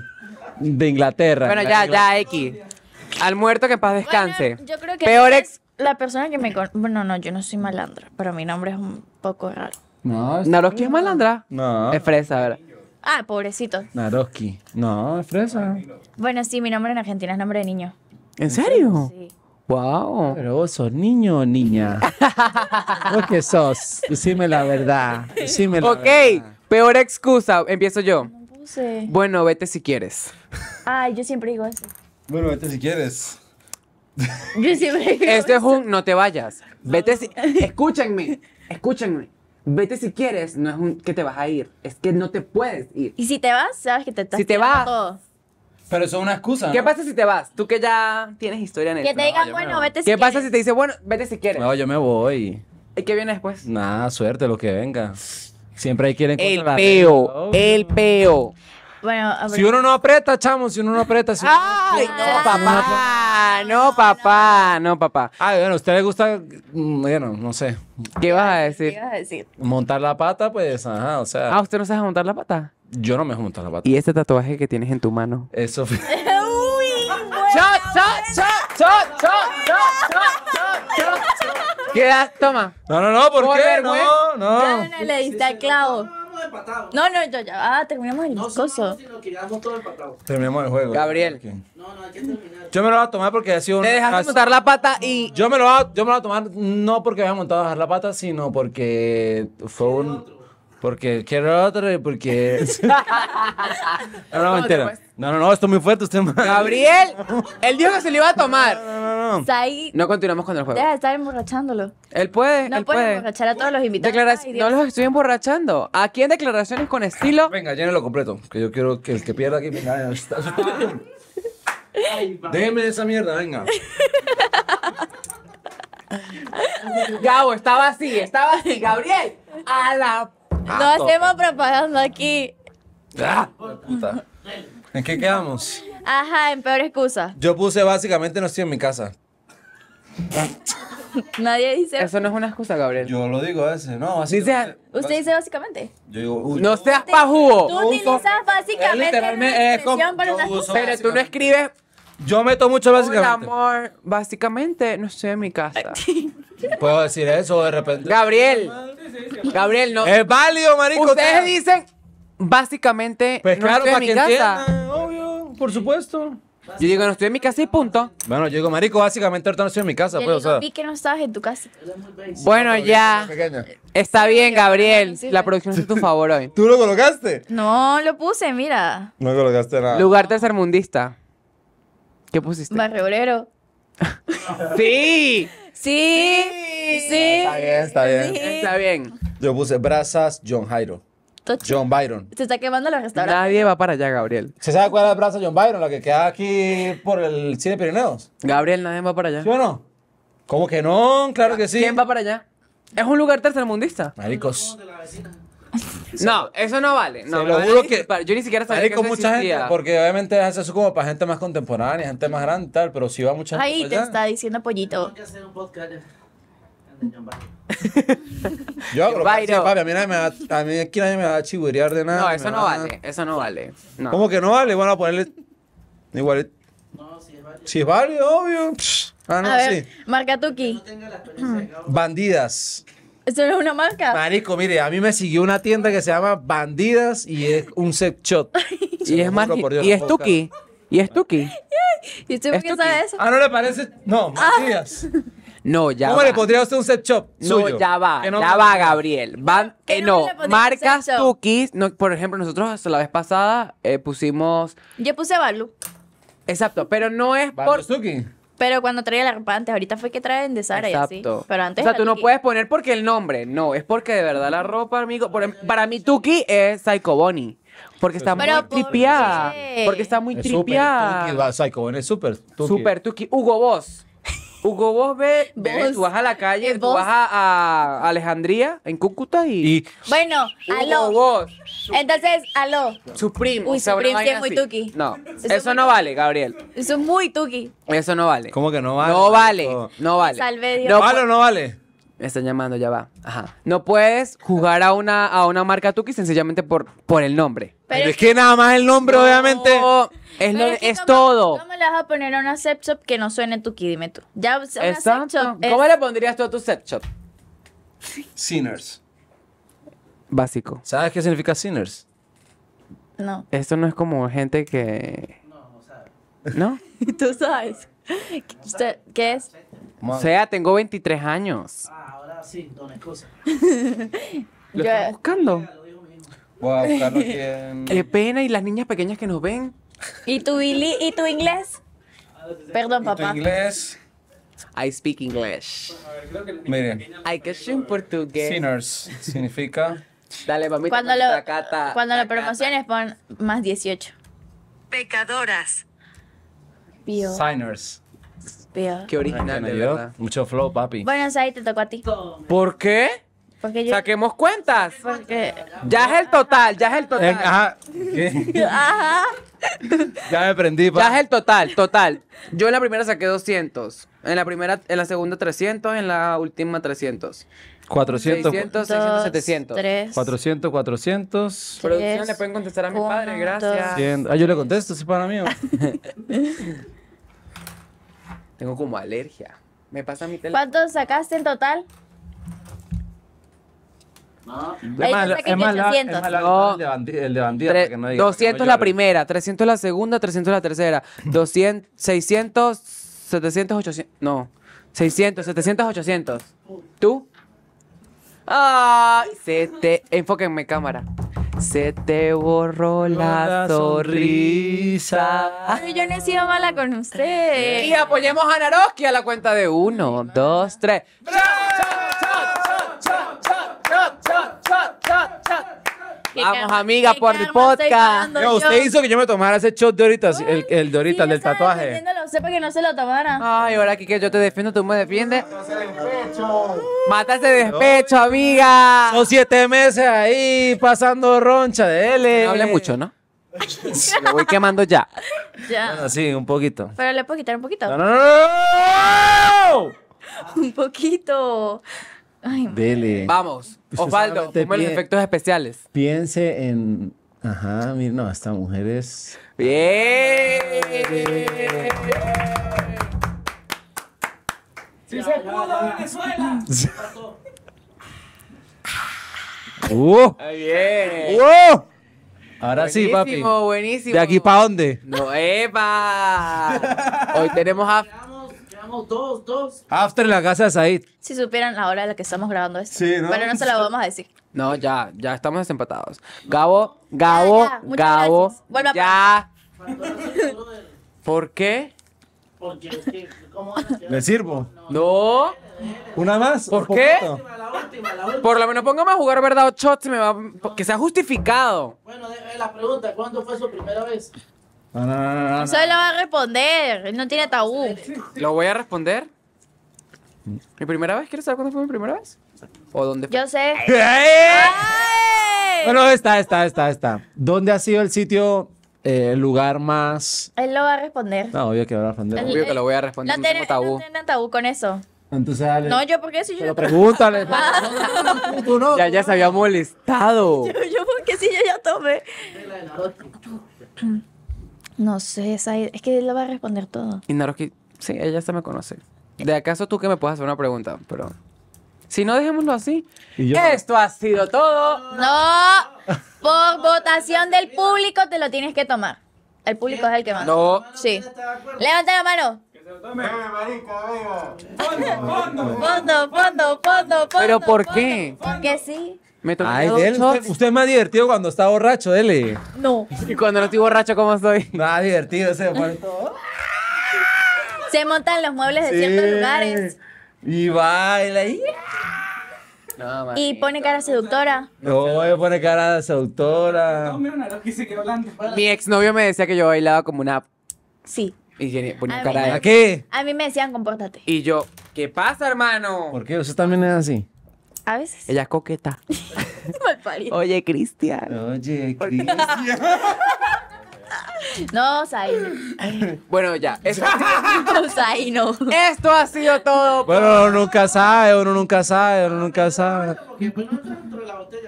de Inglaterra. Bueno, ya, ya, X. Al muerto que paz descanse. yo creo que Peor ex. La persona que me. Bueno, no, yo no soy malandra, pero mi nombre es un poco raro. No, es... ¿Naroski es malandra? No. Es fresa, ¿verdad? Ah, pobrecito. Naroski. No, es fresa. Bueno, sí, mi nombre en Argentina es nombre de niño. ¿En serio? Sí. Wow. Pero vos sos niño o niña. ¿Vos qué sos? Decime la verdad. Decime la ok, peor excusa. Empiezo yo. Bueno, vete si quieres. Ay, yo siempre digo eso. Bueno, vete si quieres. Yo siempre digo Este es un no te vayas. Vete si. Escúchenme. Escúchenme. Vete si quieres, no es un, que te vas a ir, es que no te puedes ir. Y si te vas, sabes que te estás Si te vas, Pero eso es una excusa. ¿no? ¿Qué pasa si te vas? Tú que ya tienes historia en esto. Que te digan, bueno, vete si quieres. ¿Qué pasa si te dice, bueno, vete si quieres? No, yo me voy. ¿Y qué viene después? Nada, suerte, lo que venga. Siempre hay quien El peo, el peo. Bueno, si uno no aprieta, chamo, si uno no aprieta. Si no, no, papá, no, papá, no, papá. Ay, bueno, a usted le gusta, mm, bueno, no sé. ¿Qué vas a decir? ¿Qué vas a decir? Montar la pata, pues, ajá, o sea. Ah, ¿usted no sabe montar la pata? Yo no me dejo montar la pata. ¿Y este tatuaje que tienes en tu mano? Eso fue. ¿Qué das? Toma. No, no, no, ¿por, qué? no, no, no. No, no, le diste al clavo empatado. No, no, yo ya. Ah, terminamos el coso. sino que todo empatado. Terminamos el juego. Gabriel. No, no, hay que terminar. Yo me lo voy a tomar porque ha sido un. Te dejaste montar la pata y. Yo me, lo voy a, yo me lo voy a tomar no porque me haya montado a dejar la pata, sino porque fue un. Porque quiero otro, porque. no, no, mentira. No, no, no, esto es muy fuerte, usted Gabriel, él dijo que se lo iba a tomar. No, no, no. No continuamos con el juego. deja de estar emborrachándolo. Él puede, No él puede. emborrachar a todos los invitados. no los estoy emborrachando. Aquí en declaraciones con estilo. Venga, llénelo completo. Que yo quiero que el que pierda aquí. Venga, está- Déjeme esa mierda, venga. Gabo, estaba así, estaba así. Gabriel, a la no ah, hacemos propagando aquí. Ah, ¿En qué quedamos? Ajá, en peor excusa. Yo puse básicamente no estoy en mi casa. Nadie dice. Eso no es una excusa, Gabriel. Yo lo digo a veces, no, así. sea... Usted dice básicamente. Yo digo, no seas pa' Tú utilizas básicamente eh, eh, Pero tú no escribes. yo meto mucho básicamente. básicamente. amor. Básicamente, no estoy en mi casa. Puedo decir eso de repente. Gabriel. Gabriel, no. Es válido, marico. Ustedes dicen, básicamente, pues no claro, para en mi casa. Ah, obvio, por supuesto. Yo digo, no estoy en mi casa y punto. Bueno, yo digo, marico, básicamente ahorita no estoy en mi casa, pues, o sea. que no estabas en tu casa. Bueno, ya. Está bien, Gabriel. La producción es a tu favor hoy. ¿Tú lo colocaste? No, lo puse, mira. No colocaste nada. Lugar tercermundista. ¿Qué pusiste? Barrebrero. ¡Sí! Sí, sí. Está bien, está bien. Está bien. Yo puse brasas John Jairo. John Byron. Se está quemando la gestación. Nadie va para allá, Gabriel. ¿Se sabe cuál es la John Byron? La que queda aquí por el Cine Pirineos. Gabriel, nadie va para allá. ¿Sí o no? ¿Cómo que no? Claro ah, que sí. ¿Quién va para allá? Es un lugar tercermundista. Maricos. No, eso no vale. No, lo juro que. Yo ni siquiera sabía que con eso mucha gente, porque obviamente es eso como para gente más contemporánea, gente más grande y tal, pero si va mucha gente. Ahí te está diciendo pollito. Yo hago que papi, a mí, a aquí nadie me va a chiburear de nada. No, eso no vale, eso no vale. No. ¿Cómo que no vale? Bueno, a ponerle igual. No, si es válido. Si es válido, obvio. Ah, a ver, marca tu No Bandidas. Eso no es una marca. Marico, mire, a mí me siguió una tienda que se llama Bandidas y es un set shot. y, es más y, es Tuki. y es Tuki. ¿Y usted por eso? Ah, ¿no le parece? No, ah. Matías. No, ya ¿Cómo le podría usted un set shop No, ya va, ya va, Gabriel. no, eh, marcas Tuki. No, por ejemplo, nosotros la vez pasada eh, pusimos... Yo puse Balu. Exacto, pero no es ¿Balu por... Tuki? Pero cuando traía la ropa antes, ahorita fue que traen de Sara Exacto. y así. Pero antes. O sea, tú no puedes poner porque el nombre. No, es porque de verdad la ropa, amigo. Em, para mí, Tuki es Psycho Bonnie. Porque está muy tripiada. Porque está muy tripiada. va, Psycho Bonnie es súper Tuki. Súper Tuki. Hugo Boss. Hugo, vos tú vas a la calle, eh, tú vas a, Alejandría, en Cúcuta y. Bueno, aló. Entonces, aló. Supreme, su primo muy tuki. No, eso, no vale, Gabriel. Eso es muy tuki. Eso no vale. ¿Cómo que no vale? No vale, no vale. Salve Dios. No, ¿Vale o no vale? Me están llamando, ya va. Ajá. No puedes jugar a una, a una marca tuki sencillamente por, por el nombre. Pero, es que nada más el nombre, obviamente. Es, lo, es, todo. ¿Cómo le vas a poner a una set shop que no suene tu dime tú? Ya, ¿Cómo le pondrías tú a tu set shop? Sinners. Básico. ¿Sabes qué significa sinners? No. Esto no es como gente que. No, no sabes. ¿No? tú sabes. ¿Qué, es? O sea, tengo 23 años. Ah, ahora sí, don excusa. ¿Lo estás buscando? Voy a buscarlo Qué pena, y las niñas pequeñas que nos ven. ¿Y tu, ¿Y tu inglés? Perdón, papá. ¿Y tu inglés? I speak English. Miren. I question portugués. Sinners significa... Dale, mamita. Cuando lo, cuando lo promociones pon más 18. Pecadoras. Pío. Qué original, de verdad. Mucho flow, papi. Bueno, ahí te tocó a ti. ¿Por qué? Saquemos cuentas. Ya es el total, ya es el total. Ajá. ya me prendí. Ya es el total, total. Yo en la primera saqué 200. En la primera, en la segunda 300, en la última 300. 400, 600, 600, 700. 400, 400. Producción, le pueden contestar a mi padre, gracias. Ah, yo le contesto, sí, para mí. Tengo como alergia. Me pasa mi tele. ¿Cuántos sacaste en total? es 200 la primera, 300 la segunda, 300 la tercera, 200, 600, 700, 800. No, 600, 700, 800. ¿Tú? ¡Ay! Se te. Enfóquenme, cámara. Se te borró la, sonrisa. yo no he sido mala con usted. Y apoyemos a Naroski a la cuenta de 1, 2, 3 ¡Bravo! ¡Chao, Vamos, amiga, por el podcast. usted hizo que yo me tomara ese shot de ahorita, el, el ahorita, el del tatuaje. No sepa que no se lo tomara. Ay, ahora que yo te defiendo, tú me defiendes. Mata ese despecho, amiga. Son siete meses ahí pasando roncha de L. No hable mucho, ¿no? lo voy quemando ya. Ya. sí, un poquito. Pero le puedo quitar un poquito. no, no! no! un poquito. Dele. Vamos, Osvaldo, ponme los efectos especiales. Piense en. Ajá, mira, no, esta mujer es. ¡Bien! Bien. sí se pudo, Venezuela! ¡Uh! ¡Bien! ¡Uh! Ahora sí, papi. Buenísimo, ¿De aquí para dónde? ¡No, epa Hoy tenemos a no, dos. todos. After la casa de Said. Si supieran la hora en la que estamos grabando esto. Sí, ¿no? Pero no se lo vamos a decir. No, ya, ya estamos desempatados. Gabo, Gabo, ah, Gabo. ya. ¿Por qué? Porque ¿Le sirvo? No. ¿Una más? ¿Por qué? Por lo menos póngame a jugar, ¿verdad? O shots, me va... que sea justificado. Bueno, eh, la pregunta, ¿cuándo fue su primera vez? No, no, no, no. lo va a responder. Él no tiene tabú. ¿Lo voy a responder? ¿Mi primera vez? ¿Quieres saber cuándo fue mi primera vez? ¿O dónde fue? Yo sé. Bueno, está, está, está, está. ¿Dónde ha sido el sitio, eh, el lugar más...? Él lo va a responder. No, obvio que lo va a responder. obvio que lo voy a responder, no, tiene, tabú. con eso. Entonces dale. No, yo porque si yo. Pero pregúntale. tú no. Ya, ya se había molestado. Yo, yo porque si yo ya tomé. No sé, Es que él lo va a responder todo. Y sí, ella se me conoce. ¿De acaso tú que me puedas hacer una pregunta? Pero. Si no, dejémoslo así. Esto ha sido todo. No, por votación del público te lo tienes que tomar. El público es el que manda. No. Sí. Levanta la mano. Fondo, fondo, fondo, fondo. ¿Pero por qué? Porque sí. Me usted es más divertido cuando está borracho, dele. No. Y cuando no estoy borracho, ¿cómo estoy? Nada divertido, se Se montan los muebles de ciertos lugares. Y baila y... Y pone cara seductora. No, yo pone cara seductora. Mi exnovio me decía que yo bailaba como una... Sí. Y qué? A mí me decían, compórtate. Y yo, ¿qué pasa, hermano? ¿Por qué? ¿Usted también es así? Ella coqueta. Oye, Cristian. Oye, Cristian. No, Zaino. Bueno, ya. Eso... no, Esto ha sido todo. Bueno, uno nunca sabe, uno nunca sabe, uno nunca sabe.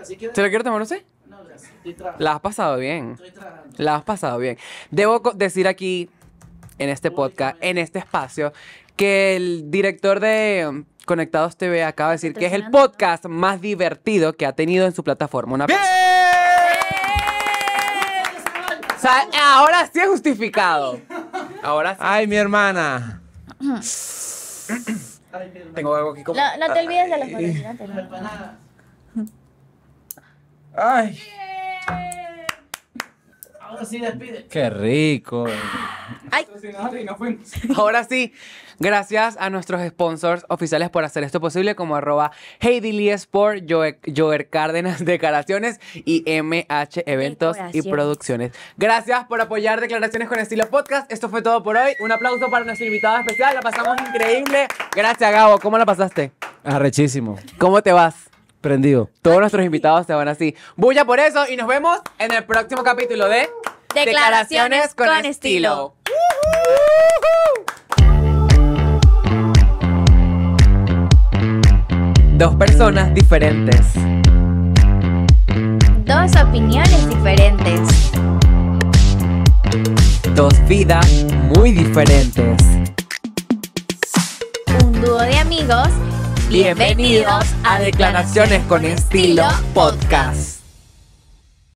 ¿Se lo quiero tomar usted? No, gracias. La has pasado bien. La has pasado bien. Debo decir aquí, en este podcast, en este espacio, que el director de Conectados TV acaba de decir que es el podcast más divertido que ha tenido en su plataforma. Una ¡Bien! ahora sí es justificado. Ahora sí. Ay, mi hermana. Tengo algo que comer. No, te olvides de los manos. Ay. Ahora sí Qué rico. Ahora sí, gracias a nuestros sponsors oficiales por hacer esto posible, como arroba Heidi Lee Sport, Cárdenas Declaraciones y MH Eventos y Producciones. Gracias por apoyar Declaraciones con Estilo Podcast. Esto fue todo por hoy. Un aplauso para nuestra invitada especial. La pasamos increíble. Gracias, Gabo. ¿Cómo la pasaste? Arrechísimo. ¿Cómo te vas? Prendido. Todos nuestros invitados se van así. Bulla por eso y nos vemos en el próximo capítulo de Declaraciones, con, estilo. Dos personas diferentes. Dos opiniones diferentes. Dos vidas muy diferentes. Un dúo de amigos Bienvenidos a Declaraciones con Estilo Podcast.